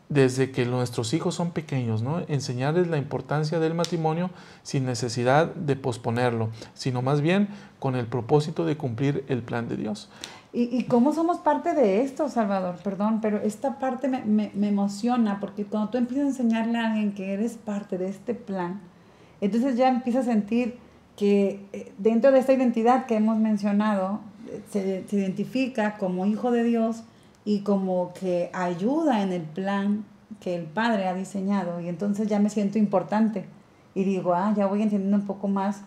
desde que nuestros hijos son pequeños, ¿no? Enseñarles la importancia del matrimonio sin necesidad de posponerlo, sino más bien con el propósito de cumplir el plan de Dios. Y, cómo somos parte de esto, Salvador, perdón, pero esta parte me, emociona porque cuando tú empiezas a enseñarle a alguien que eres parte de este plan, entonces ya empieza a sentir que eh, dentro de esta identidad que hemos mencionado, eh, se, se identifica como hijo de Dios y como que ayuda en el plan que el Padre ha diseñado y entonces ya me siento importante y digo, ah, ya voy entendiendo un poco más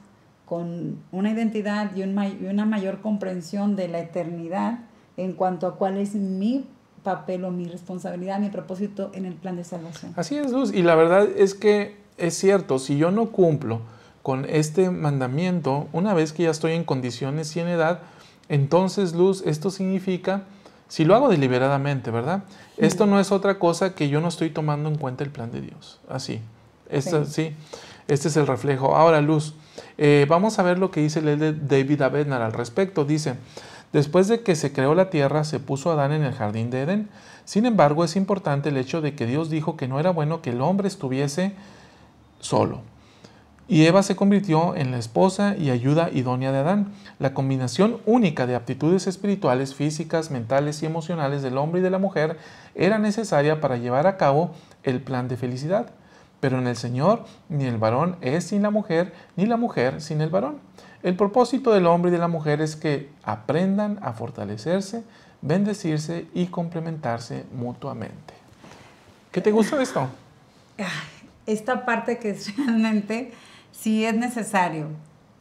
con una identidad y, una mayor comprensión de la eternidad en cuanto a cuál es mi papel o mi responsabilidad, mi propósito en el plan de salvación. Así es, Luz. Y la verdad es que es cierto, si yo no cumplo con este mandamiento, una vez que ya estoy en condiciones y en edad, entonces, Luz, esto significa, si lo hago deliberadamente, ¿verdad? Esto no es otra cosa que yo no estoy tomando en cuenta el plan de Dios. Así, sí. este es el reflejo. Ahora, Luz, eh, vamos a ver lo que dice David Abednar al respecto. Dice, después de que se creó la tierra, se puso Adán en el jardín de Edén. Sin embargo, es importante el hecho de que Dios dijo que no era bueno que el hombre estuviese solo. Y Eva se convirtió en la esposa y ayuda idónea de Adán. La combinación única de aptitudes espirituales, físicas, mentales y emocionales del hombre y de la mujer era necesaria para llevar a cabo el plan de felicidad. Pero en el Señor ni el varón es sin la mujer, ni la mujer sin el varón. El propósito del hombre y de la mujer es que aprendan a fortalecerse, bendecirse y complementarse mutuamente. ¿Qué te gusta de esto? Esta parte que es realmente sí es necesario.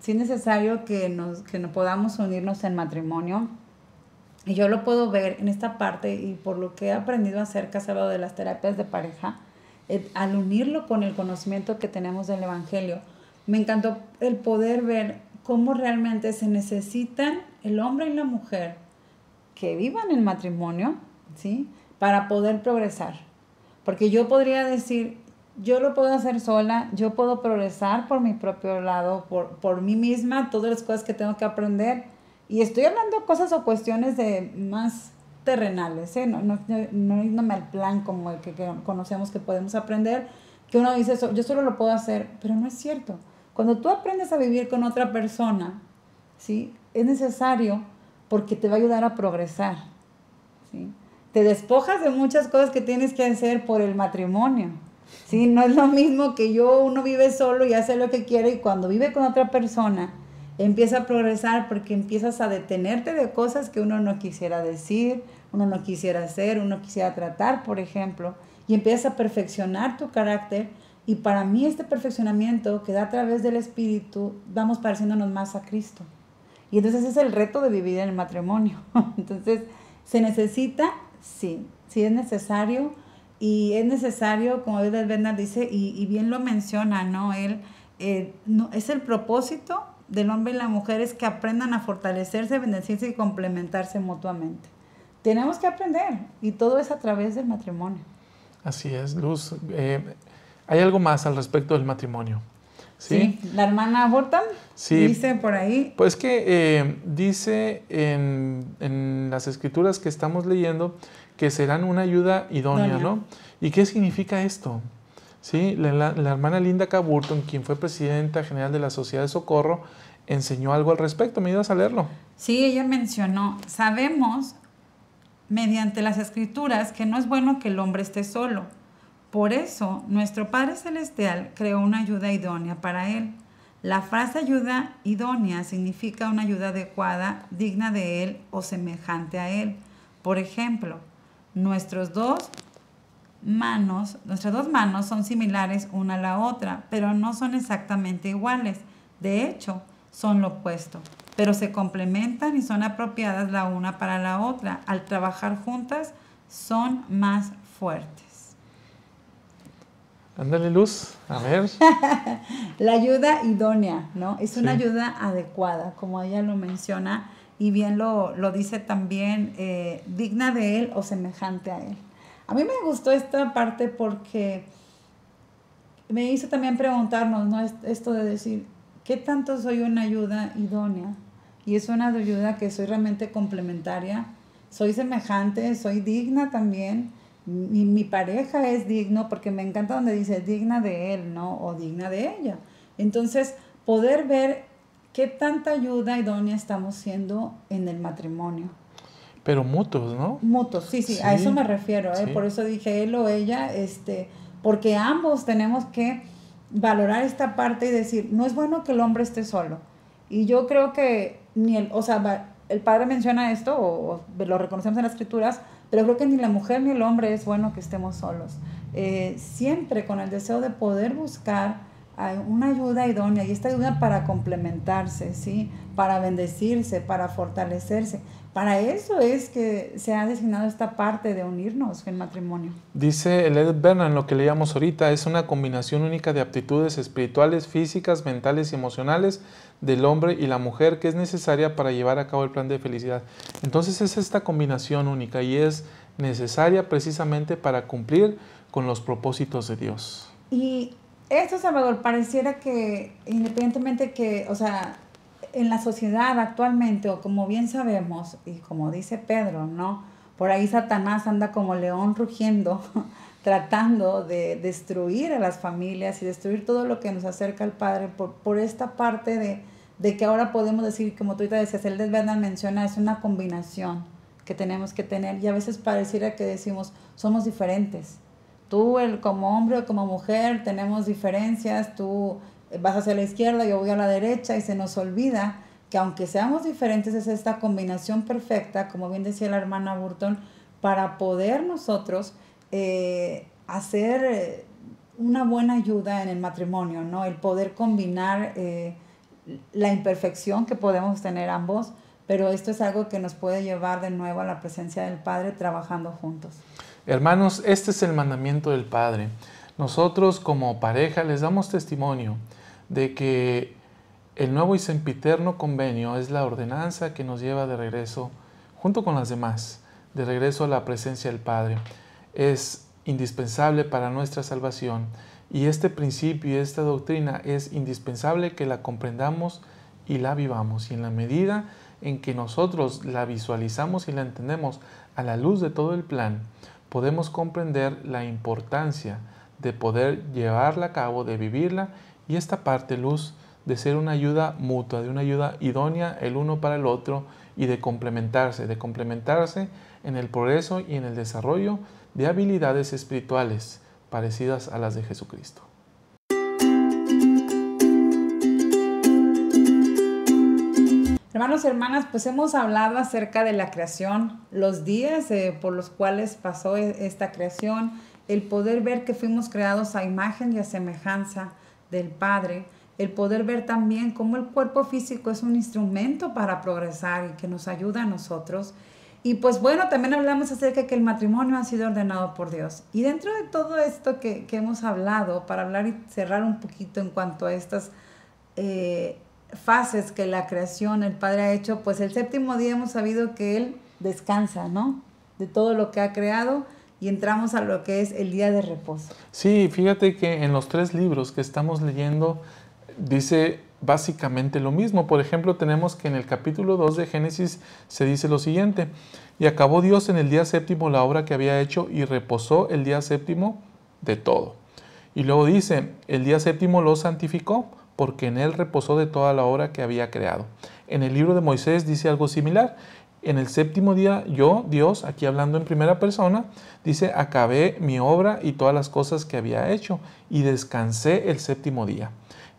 Sí es necesario que nos, que nos podamos unirnos en matrimonio. Y yo lo puedo ver en esta parte y por lo que he aprendido acerca de las terapias de pareja eh, al unirlo con el conocimiento que tenemos del Evangelio. Me encantó el poder ver cómo realmente se necesitan el hombre y la mujer que vivan en matrimonio, ¿sí? Para poder progresar. Porque yo podría decir, yo lo puedo hacer sola, yo puedo progresar por mi propio lado, por, por mí misma, todas las cosas que tengo que aprender. Y estoy hablando cosas o cuestiones de más terrenales, ¿eh? no, no, no al plan como el que, conocemos que podemos aprender, que uno dice, eso, yo solo lo puedo hacer, pero no es cierto. Cuando tú aprendes a vivir con otra persona, ¿sí? es necesario porque te va a ayudar a progresar. ¿sí? Te despojas de muchas cosas que tienes que hacer por el matrimonio. ¿sí? No es lo mismo que yo, uno vive solo y hace lo que quiere y cuando vive con otra persona, empieza a progresar porque empiezas a detenerte de cosas que uno no quisiera decir, uno no quisiera hacer, uno quisiera tratar, por ejemplo, y empiezas a perfeccionar tu carácter. Y para mí este perfeccionamiento que da a través del Espíritu, vamos pareciéndonos más a Cristo. Y entonces es el reto de vivir en el matrimonio. Entonces, ¿se necesita? Sí, sí es necesario. Y es necesario, como David Bernard dice, y, bien lo menciona, ¿no? Él, eh, no, es el propósito del hombre y la mujer es que aprendan a fortalecerse, bendecirse y complementarse mutuamente. Tenemos que aprender y todo es a través del matrimonio. Así es, Luz. Eh, hay algo más al respecto del matrimonio. Sí, la hermana Burton dice por ahí. Pues que eh, dice en, las escrituras que estamos leyendo que serán una ayuda idónea, ¿no? ¿Y qué significa esto? Sí, la, hermana Linda K. Burton, quien fue presidenta general de la Sociedad de Socorro, enseñó algo al respecto. ¿Me ayudas a leerlo? Sí, ella mencionó, sabemos mediante las escrituras que no es bueno que el hombre esté solo. Por eso, nuestro Padre Celestial creó una ayuda idónea para él. La frase ayuda idónea significa una ayuda adecuada, digna de él o semejante a él. Por ejemplo, nuestros dos manos, nuestras dos manos son similares una a la otra, pero no son exactamente iguales. De hecho, son lo opuesto, pero se complementan y son apropiadas la una para la otra. Al trabajar juntas son más fuertes. Ándale luz, a ver. la ayuda idónea, ¿no? Es una ayuda adecuada, como ella lo menciona y bien lo, lo dice también, eh, digna de él o semejante a él. A mí me gustó esta parte porque me hizo también preguntarnos, ¿no? Esto de decir, ¿Qué tanto soy una ayuda idónea? Y es una ayuda que soy realmente complementaria, soy semejante, soy digna también. Mi, mi pareja es digno, porque me encanta donde dice digna de él, ¿no? O digna de ella. Entonces, poder ver qué tanta ayuda idónea estamos siendo en el matrimonio. Pero mutuos, ¿no? Mutuos, sí, sí, a eso me refiero, ¿eh? por eso dije él o ella, este, porque ambos tenemos que valorar esta parte y decir, no es bueno que el hombre esté solo. Y yo creo que ni el, o sea, el padre menciona esto, o, lo reconocemos en las escrituras, pero creo que ni la mujer ni el hombre es bueno que estemos solos. Eh, siempre con el deseo de poder buscar ah, una ayuda idónea y esta ayuda para complementarse, ¿sí? para bendecirse, para fortalecerse para eso es que se ha designado esta parte de unirnos en matrimonio. Dice el Ed Bernan, lo que leíamos ahorita, es una combinación única de aptitudes espirituales, físicas, mentales y emocionales del hombre y la mujer que es necesaria para llevar a cabo el plan de felicidad. Entonces es esta combinación única y es necesaria precisamente para cumplir con los propósitos de Dios. Y esto, Salvador, pareciera que independientemente que, o sea, en la sociedad actualmente, o como bien sabemos, y como dice Pedro, ¿no? Por ahí Satanás anda como león rugiendo, tratando de destruir a las familias y destruir todo lo que nos acerca al Padre por, por esta parte de, de, que ahora podemos decir, como tú ahorita decías, el verdad menciona, es una combinación que tenemos que tener y a veces pareciera que decimos, somos diferentes. Tú el, como hombre o como mujer tenemos diferencias, tú vas hacia la izquierda, yo voy a la derecha y se nos olvida que aunque seamos diferentes es esta combinación perfecta, como bien decía la hermana Burton, para poder nosotros eh, hacer eh, una buena ayuda en el matrimonio, ¿no? El poder combinar eh, la imperfección que podemos tener ambos, pero esto es algo que nos puede llevar de nuevo a la presencia del Padre trabajando juntos. Hermanos, este es el mandamiento del Padre. Nosotros como pareja les damos testimonio de que el nuevo y sempiterno convenio es la ordenanza que nos lleva de regreso, junto con las demás, de regreso a la presencia del Padre. Es indispensable para nuestra salvación y este principio y esta doctrina es indispensable que la comprendamos y la vivamos. Y en la medida en que nosotros la visualizamos y la entendemos a la luz de todo el plan, podemos comprender la importancia de poder llevarla a cabo, de vivirla y esta parte, Luz, de ser una ayuda mutua, de una ayuda idónea el uno para el otro y de complementarse, de complementarse en el progreso y en el desarrollo de habilidades espirituales parecidas a las de Jesucristo. Hermanos, y hermanas, pues hemos hablado acerca de la creación, los días eh, por los cuales pasó e-, esta creación, el poder ver que fuimos creados a imagen y a semejanza del Padre, el poder ver también cómo el cuerpo físico es un instrumento para progresar y que nos ayuda a nosotros. Y pues bueno, también hablamos acerca de que el matrimonio ha sido ordenado por Dios. Y dentro de todo esto que, hemos hablado, para hablar y cerrar un poquito en cuanto a estas eh, fases que la creación, el Padre ha hecho, pues el séptimo día hemos sabido que Él descansa, ¿no? De todo lo que ha creado y entramos a lo que es el día de reposo. Sí, fíjate que en los tres libros que estamos leyendo dice básicamente lo mismo. Por ejemplo, tenemos que en el capítulo 2 de Génesis se dice lo siguiente, y acabó Dios en el día séptimo la obra que había hecho y reposó el día séptimo de todo. Y luego dice, el día séptimo lo santificó porque en él reposó de toda la obra que había creado. En el libro de Moisés dice algo similar, en el séptimo día yo, Dios, aquí hablando en primera persona, dice, acabé mi obra y todas las cosas que había hecho y descansé el séptimo día.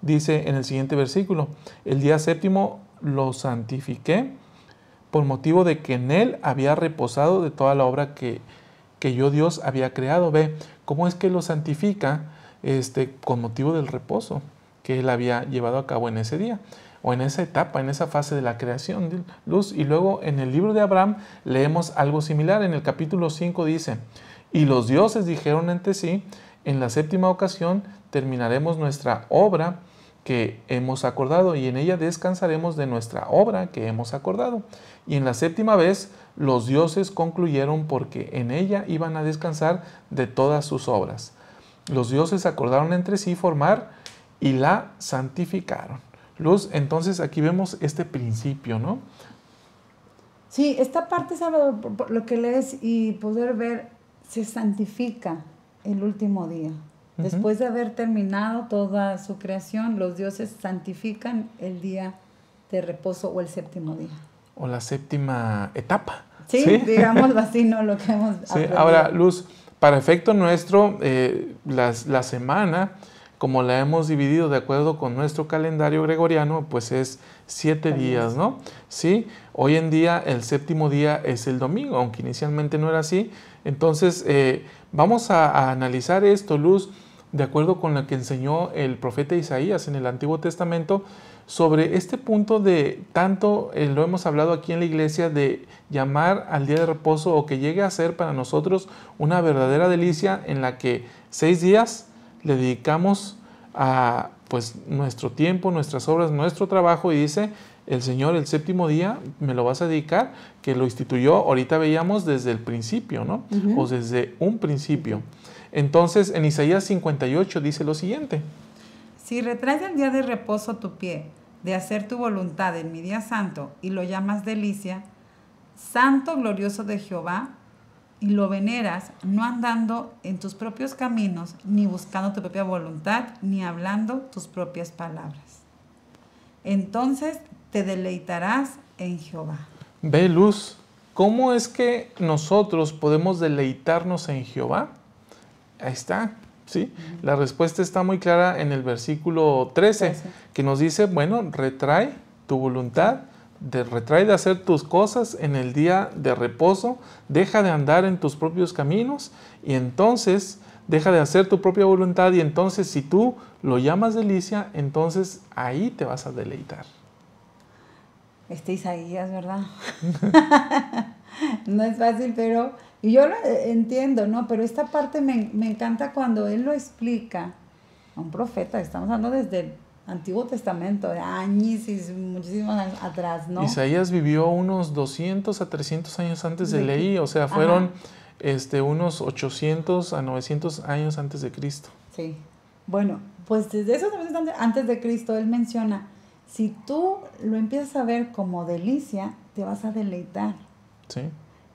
Dice en el siguiente versículo, el día séptimo lo santifiqué por motivo de que en él había reposado de toda la obra que, que yo Dios había creado. Ve, ¿cómo es que lo santifica este, con motivo del reposo que él había llevado a cabo en ese día? o en esa etapa, en esa fase de la creación de luz. Y luego en el libro de Abraham leemos algo similar. En el capítulo 5 dice, y los dioses dijeron entre sí, en la séptima ocasión terminaremos nuestra obra que hemos acordado y en ella descansaremos de nuestra obra que hemos acordado. Y en la séptima vez los dioses concluyeron porque en ella iban a descansar de todas sus obras. Los dioses acordaron entre sí formar y la santificaron. Luz, entonces aquí vemos este principio, ¿no? Sí, esta parte, sabe Lo que lees y poder ver, se santifica el último día. Después de haber terminado toda su creación, los dioses santifican el día de reposo o el séptimo día. O la séptima etapa. Sí, digamos así, ¿no? Lo que hemos sí. Ahora, Luz, para efecto nuestro, eh, la semana como la hemos dividido de acuerdo con nuestro calendario gregoriano, pues es siete días, ¿no? Sí, hoy en día el séptimo día es el domingo, aunque inicialmente no era así. Entonces, eh, vamos a, analizar esto, Luz, de acuerdo con lo que enseñó el profeta Isaías en el Antiguo Testamento, sobre este punto de tanto eh, lo hemos hablado aquí en la iglesia de llamar al día de reposo o que llegue a ser para nosotros una verdadera delicia en la que seis días, le dedicamos a pues nuestro tiempo, nuestras obras, nuestro trabajo y dice, el Señor el séptimo día me lo vas a dedicar, que lo instituyó, ahorita veíamos desde el principio, ¿no? O desde un principio. Entonces, en Isaías 58 dice lo siguiente. Si retraes el día de reposo tu pie, de hacer tu voluntad en mi día santo, y lo llamas delicia, santo glorioso de Jehová, y lo veneras, no andando en tus propios caminos, ni buscando tu propia voluntad, ni hablando tus propias palabras. Entonces te deleitarás en Jehová. Ve luz, ¿cómo es que nosotros podemos deleitarnos en Jehová? Ahí está, ¿sí? La respuesta está muy clara en el versículo 13, que nos dice, bueno, retrae tu voluntad de retrae de hacer tus cosas en el día de reposo, deja de andar en tus propios caminos y entonces deja de hacer tu propia voluntad y entonces si tú lo llamas delicia, entonces ahí te vas a deleitar. Este Isaías, ¿verdad? no es fácil, pero yo lo entiendo, ¿no? Pero esta parte me, encanta cuando él lo explica a un profeta, estamos hablando desde Antiguo Testamento, de años y muchísimos años atrás, ¿no? Isaías vivió unos 200 a 300 años antes de, Leí, o sea, fueron este, unos 800 a 900 años antes de Cristo. Sí. Bueno, pues desde esos 900 antes de Cristo, él menciona, si tú lo empiezas a ver como delicia, te vas a deleitar. Sí.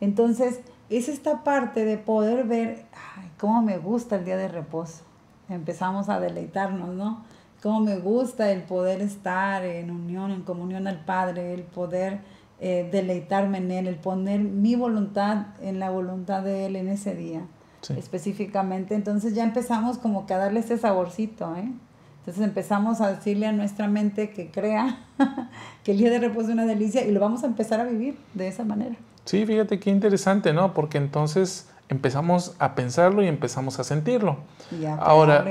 Entonces, es esta parte de poder ver, ay, cómo me gusta el día de reposo. Empezamos a deleitarnos, ¿no? cómo me gusta el poder estar en unión, en comunión al Padre, el poder eh, deleitarme en Él, el poner mi voluntad en la voluntad de Él en ese día, específicamente. Entonces ya empezamos como que a darle ese saborcito, ¿eh? Entonces empezamos a decirle a nuestra mente que crea que el día de reposo es una delicia y lo vamos a empezar a vivir de esa manera. Sí, fíjate qué interesante, ¿no? Porque entonces empezamos a pensarlo y empezamos a sentirlo. Y Ahora,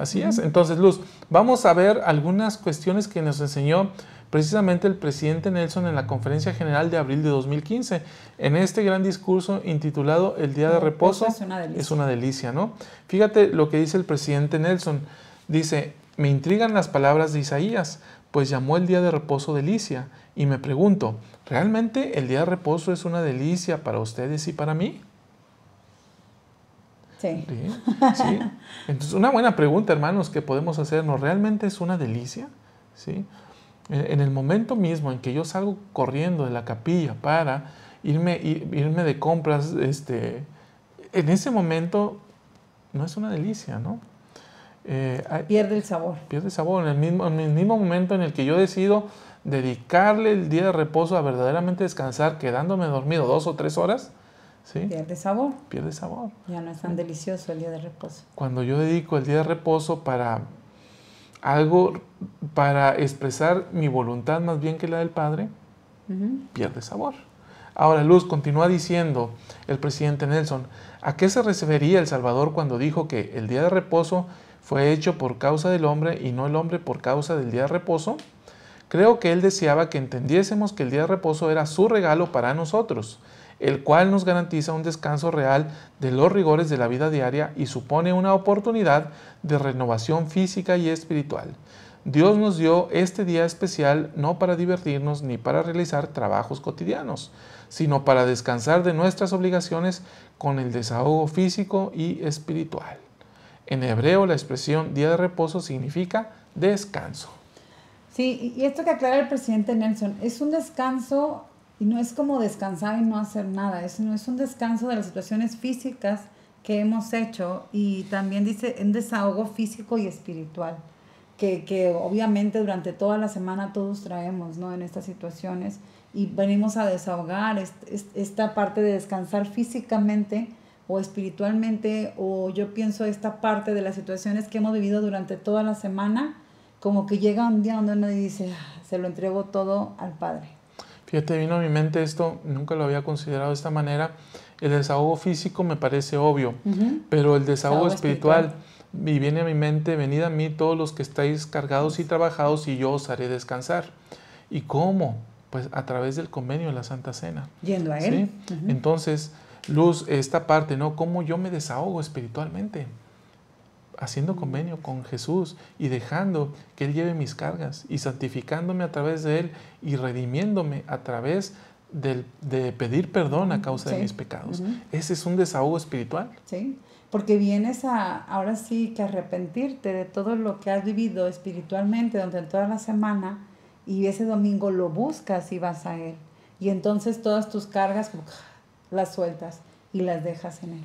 Así es. Entonces, Luz, vamos a ver algunas cuestiones que nos enseñó precisamente el presidente Nelson en la conferencia general de abril de 2015, en este gran discurso intitulado El día de reposo es una delicia, es una delicia ¿no? Fíjate lo que dice el presidente Nelson. Dice, me intrigan las palabras de Isaías, pues llamó el día de reposo delicia. Y me pregunto, ¿realmente el día de reposo es una delicia para ustedes y para mí? Sí. Entonces, una buena pregunta, hermanos, que podemos hacernos, ¿realmente es una delicia? ¿Sí? En el momento mismo en que yo salgo corriendo de la capilla para irme, irme de compras, este, en ese momento no es una delicia, ¿no? Eh, pierde el sabor. Pierde el sabor. En el, mismo, en el mismo momento en el que yo decido dedicarle el día de reposo a verdaderamente descansar, quedándome dormido dos o tres horas, Pierde sabor. Pierde sabor. Ya no es tan delicioso el día de reposo. Cuando yo dedico el día de reposo para algo, para expresar mi voluntad más bien que la del Padre, pierde sabor. Ahora, Luz, continúa diciendo el presidente Nelson, ¿a qué se refería el Salvador cuando dijo que el día de reposo fue hecho por causa del hombre y no el hombre por causa del día de reposo? Creo que él deseaba que entendiésemos que el día de reposo era su regalo para nosotros, el cual nos garantiza un descanso real de los rigores de la vida diaria y supone una oportunidad de renovación física y espiritual. Dios nos dio este día especial no para divertirnos ni para realizar trabajos cotidianos, sino para descansar de nuestras obligaciones con el desahogo físico y espiritual. En hebreo la expresión día de reposo significa descanso. Sí, y esto que aclara el presidente Nelson, es un descanso y no es como descansar y no hacer nada, es, no es un descanso de las situaciones físicas que hemos hecho y también dice un desahogo físico y espiritual, que, que obviamente durante toda la semana todos traemos ¿no? en estas situaciones y venimos a desahogar esta parte de descansar físicamente o espiritualmente o yo pienso esta parte de las situaciones que hemos vivido durante toda la semana, como que llega un día donde uno dice, ah, se lo entrego todo al Padre te vino a mi mente esto, nunca lo había considerado de esta manera. El desahogo físico me parece obvio, pero el desahogo, espiritual, viene a mi mente, venid a mí todos los que estáis cargados y trabajados y yo os haré descansar. ¿Y cómo? Pues a través del convenio de la Santa Cena. Yendo a él. Entonces, Luz, esta parte, ¿no? ¿Cómo yo me desahogo espiritualmente? haciendo convenio con Jesús y dejando que Él lleve mis cargas y santificándome a través de Él y redimiéndome a través de, pedir perdón a causa de mis pecados. Ese es un desahogo espiritual. Sí, porque vienes a, ahora sí que arrepentirte de todo lo que has vivido espiritualmente durante toda la semana y ese domingo lo buscas y vas a Él. Y entonces todas tus cargas las sueltas y las dejas en Él.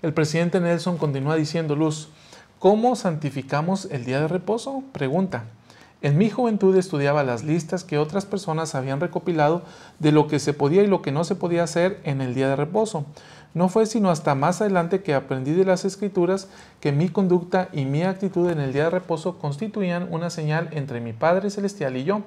El presidente Nelson continúa diciendo, Luz, ¿Cómo santificamos el día de reposo? Pregunta. En mi juventud estudiaba las listas que otras personas habían recopilado de lo que se podía y lo que no se podía hacer en el día de reposo. No fue sino hasta más adelante que aprendí de las escrituras que mi conducta y mi actitud en el día de reposo constituían una señal entre mi Padre Celestial y yo.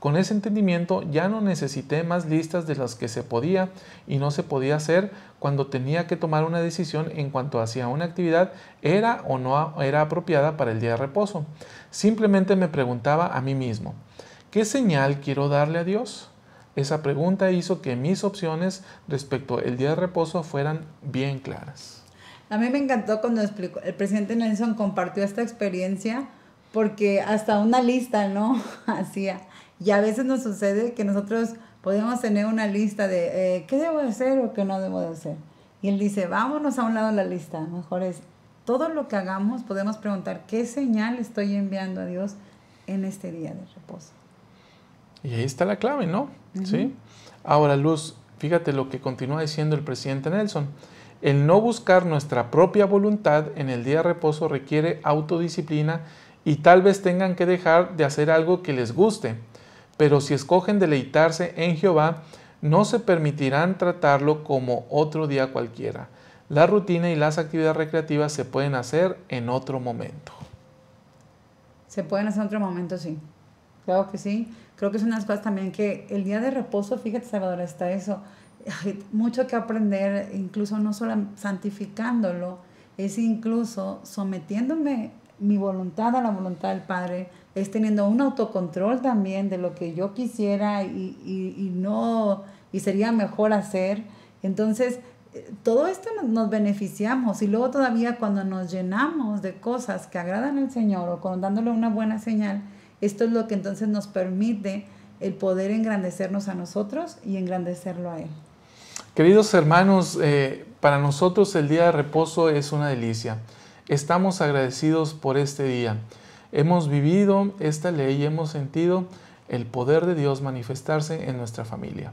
Con ese entendimiento ya no necesité más listas de las que se podía y no se podía hacer cuando tenía que tomar una decisión en cuanto hacía una actividad era o no era apropiada para el día de reposo. Simplemente me preguntaba a mí mismo, ¿qué señal quiero darle a Dios? Esa pregunta hizo que mis opciones respecto al día de reposo fueran bien claras. A mí me encantó cuando explicó, el presidente Nelson compartió esta experiencia porque hasta una lista, ¿no? Hacía y a veces nos sucede que nosotros podemos tener una lista de eh, qué debo hacer o qué no debo hacer. Y él dice, vámonos a un lado de la lista. Mejor es todo lo que hagamos, podemos preguntar qué señal estoy enviando a Dios en este día de reposo. Y ahí está la clave, ¿no? Sí. Ahora, Luz, fíjate lo que continúa diciendo el presidente Nelson. El no buscar nuestra propia voluntad en el día de reposo requiere autodisciplina y tal vez tengan que dejar de hacer algo que les guste pero si escogen deleitarse en Jehová, no se permitirán tratarlo como otro día cualquiera. La rutina y las actividades recreativas se pueden hacer en otro momento. Se pueden hacer en otro momento, sí. Claro que sí. Creo que es unas cosas también que el día de reposo, fíjate Salvador, está eso. Hay mucho que aprender, incluso no solo santificándolo, es incluso sometiéndome mi voluntad a la voluntad del Padre, es teniendo un autocontrol también de lo que yo quisiera y, no, y sería mejor hacer. Entonces, eh, todo esto nos beneficiamos y luego todavía cuando nos llenamos de cosas que agradan al Señor o dándole una buena señal, esto es lo que entonces nos permite el poder engrandecernos a nosotros y engrandecerlo a Él. Queridos hermanos, eh, para nosotros el día de reposo es una delicia. Estamos agradecidos por este día. Hemos vivido esta ley y hemos sentido el poder de Dios manifestarse en nuestra familia.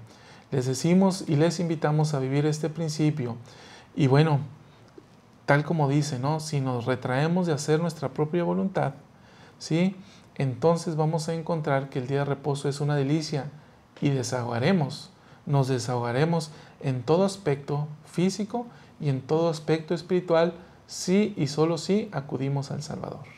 Les decimos y les invitamos a vivir este principio. Y bueno, tal como dice, ¿no? Si nos retraemos de hacer nuestra propia voluntad, ¿sí? Entonces vamos a encontrar que el día de reposo es una delicia y desahogaremos, nos desahogaremos en todo aspecto físico y en todo aspecto espiritual si y solo si acudimos al Salvador.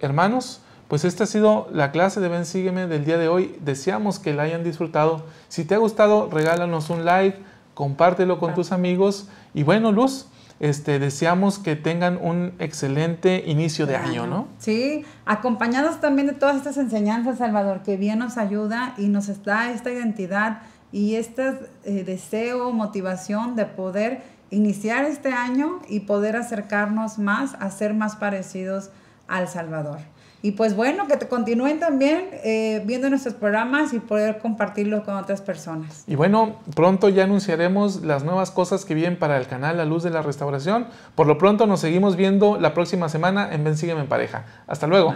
Hermanos, pues esta ha sido la clase de Ven Sígueme del día de hoy. Deseamos que la hayan disfrutado. Si te ha gustado, regálanos un like, compártelo con tus amigos. Y bueno, Luz, este, deseamos que tengan un excelente inicio de año, ¿no? Sí, acompañados también de todas estas enseñanzas, Salvador, que bien nos ayuda y nos da esta identidad y este eh, deseo, motivación de poder iniciar este año y poder acercarnos más a ser más parecidos al Salvador. Y pues bueno, que te continúen también eh, viendo nuestros programas y poder compartirlos con otras personas. Y bueno, pronto ya anunciaremos las nuevas cosas que vienen para el canal La Luz de la Restauración. Por lo pronto nos seguimos viendo la próxima semana en Ven Sígueme en Pareja. Hasta luego.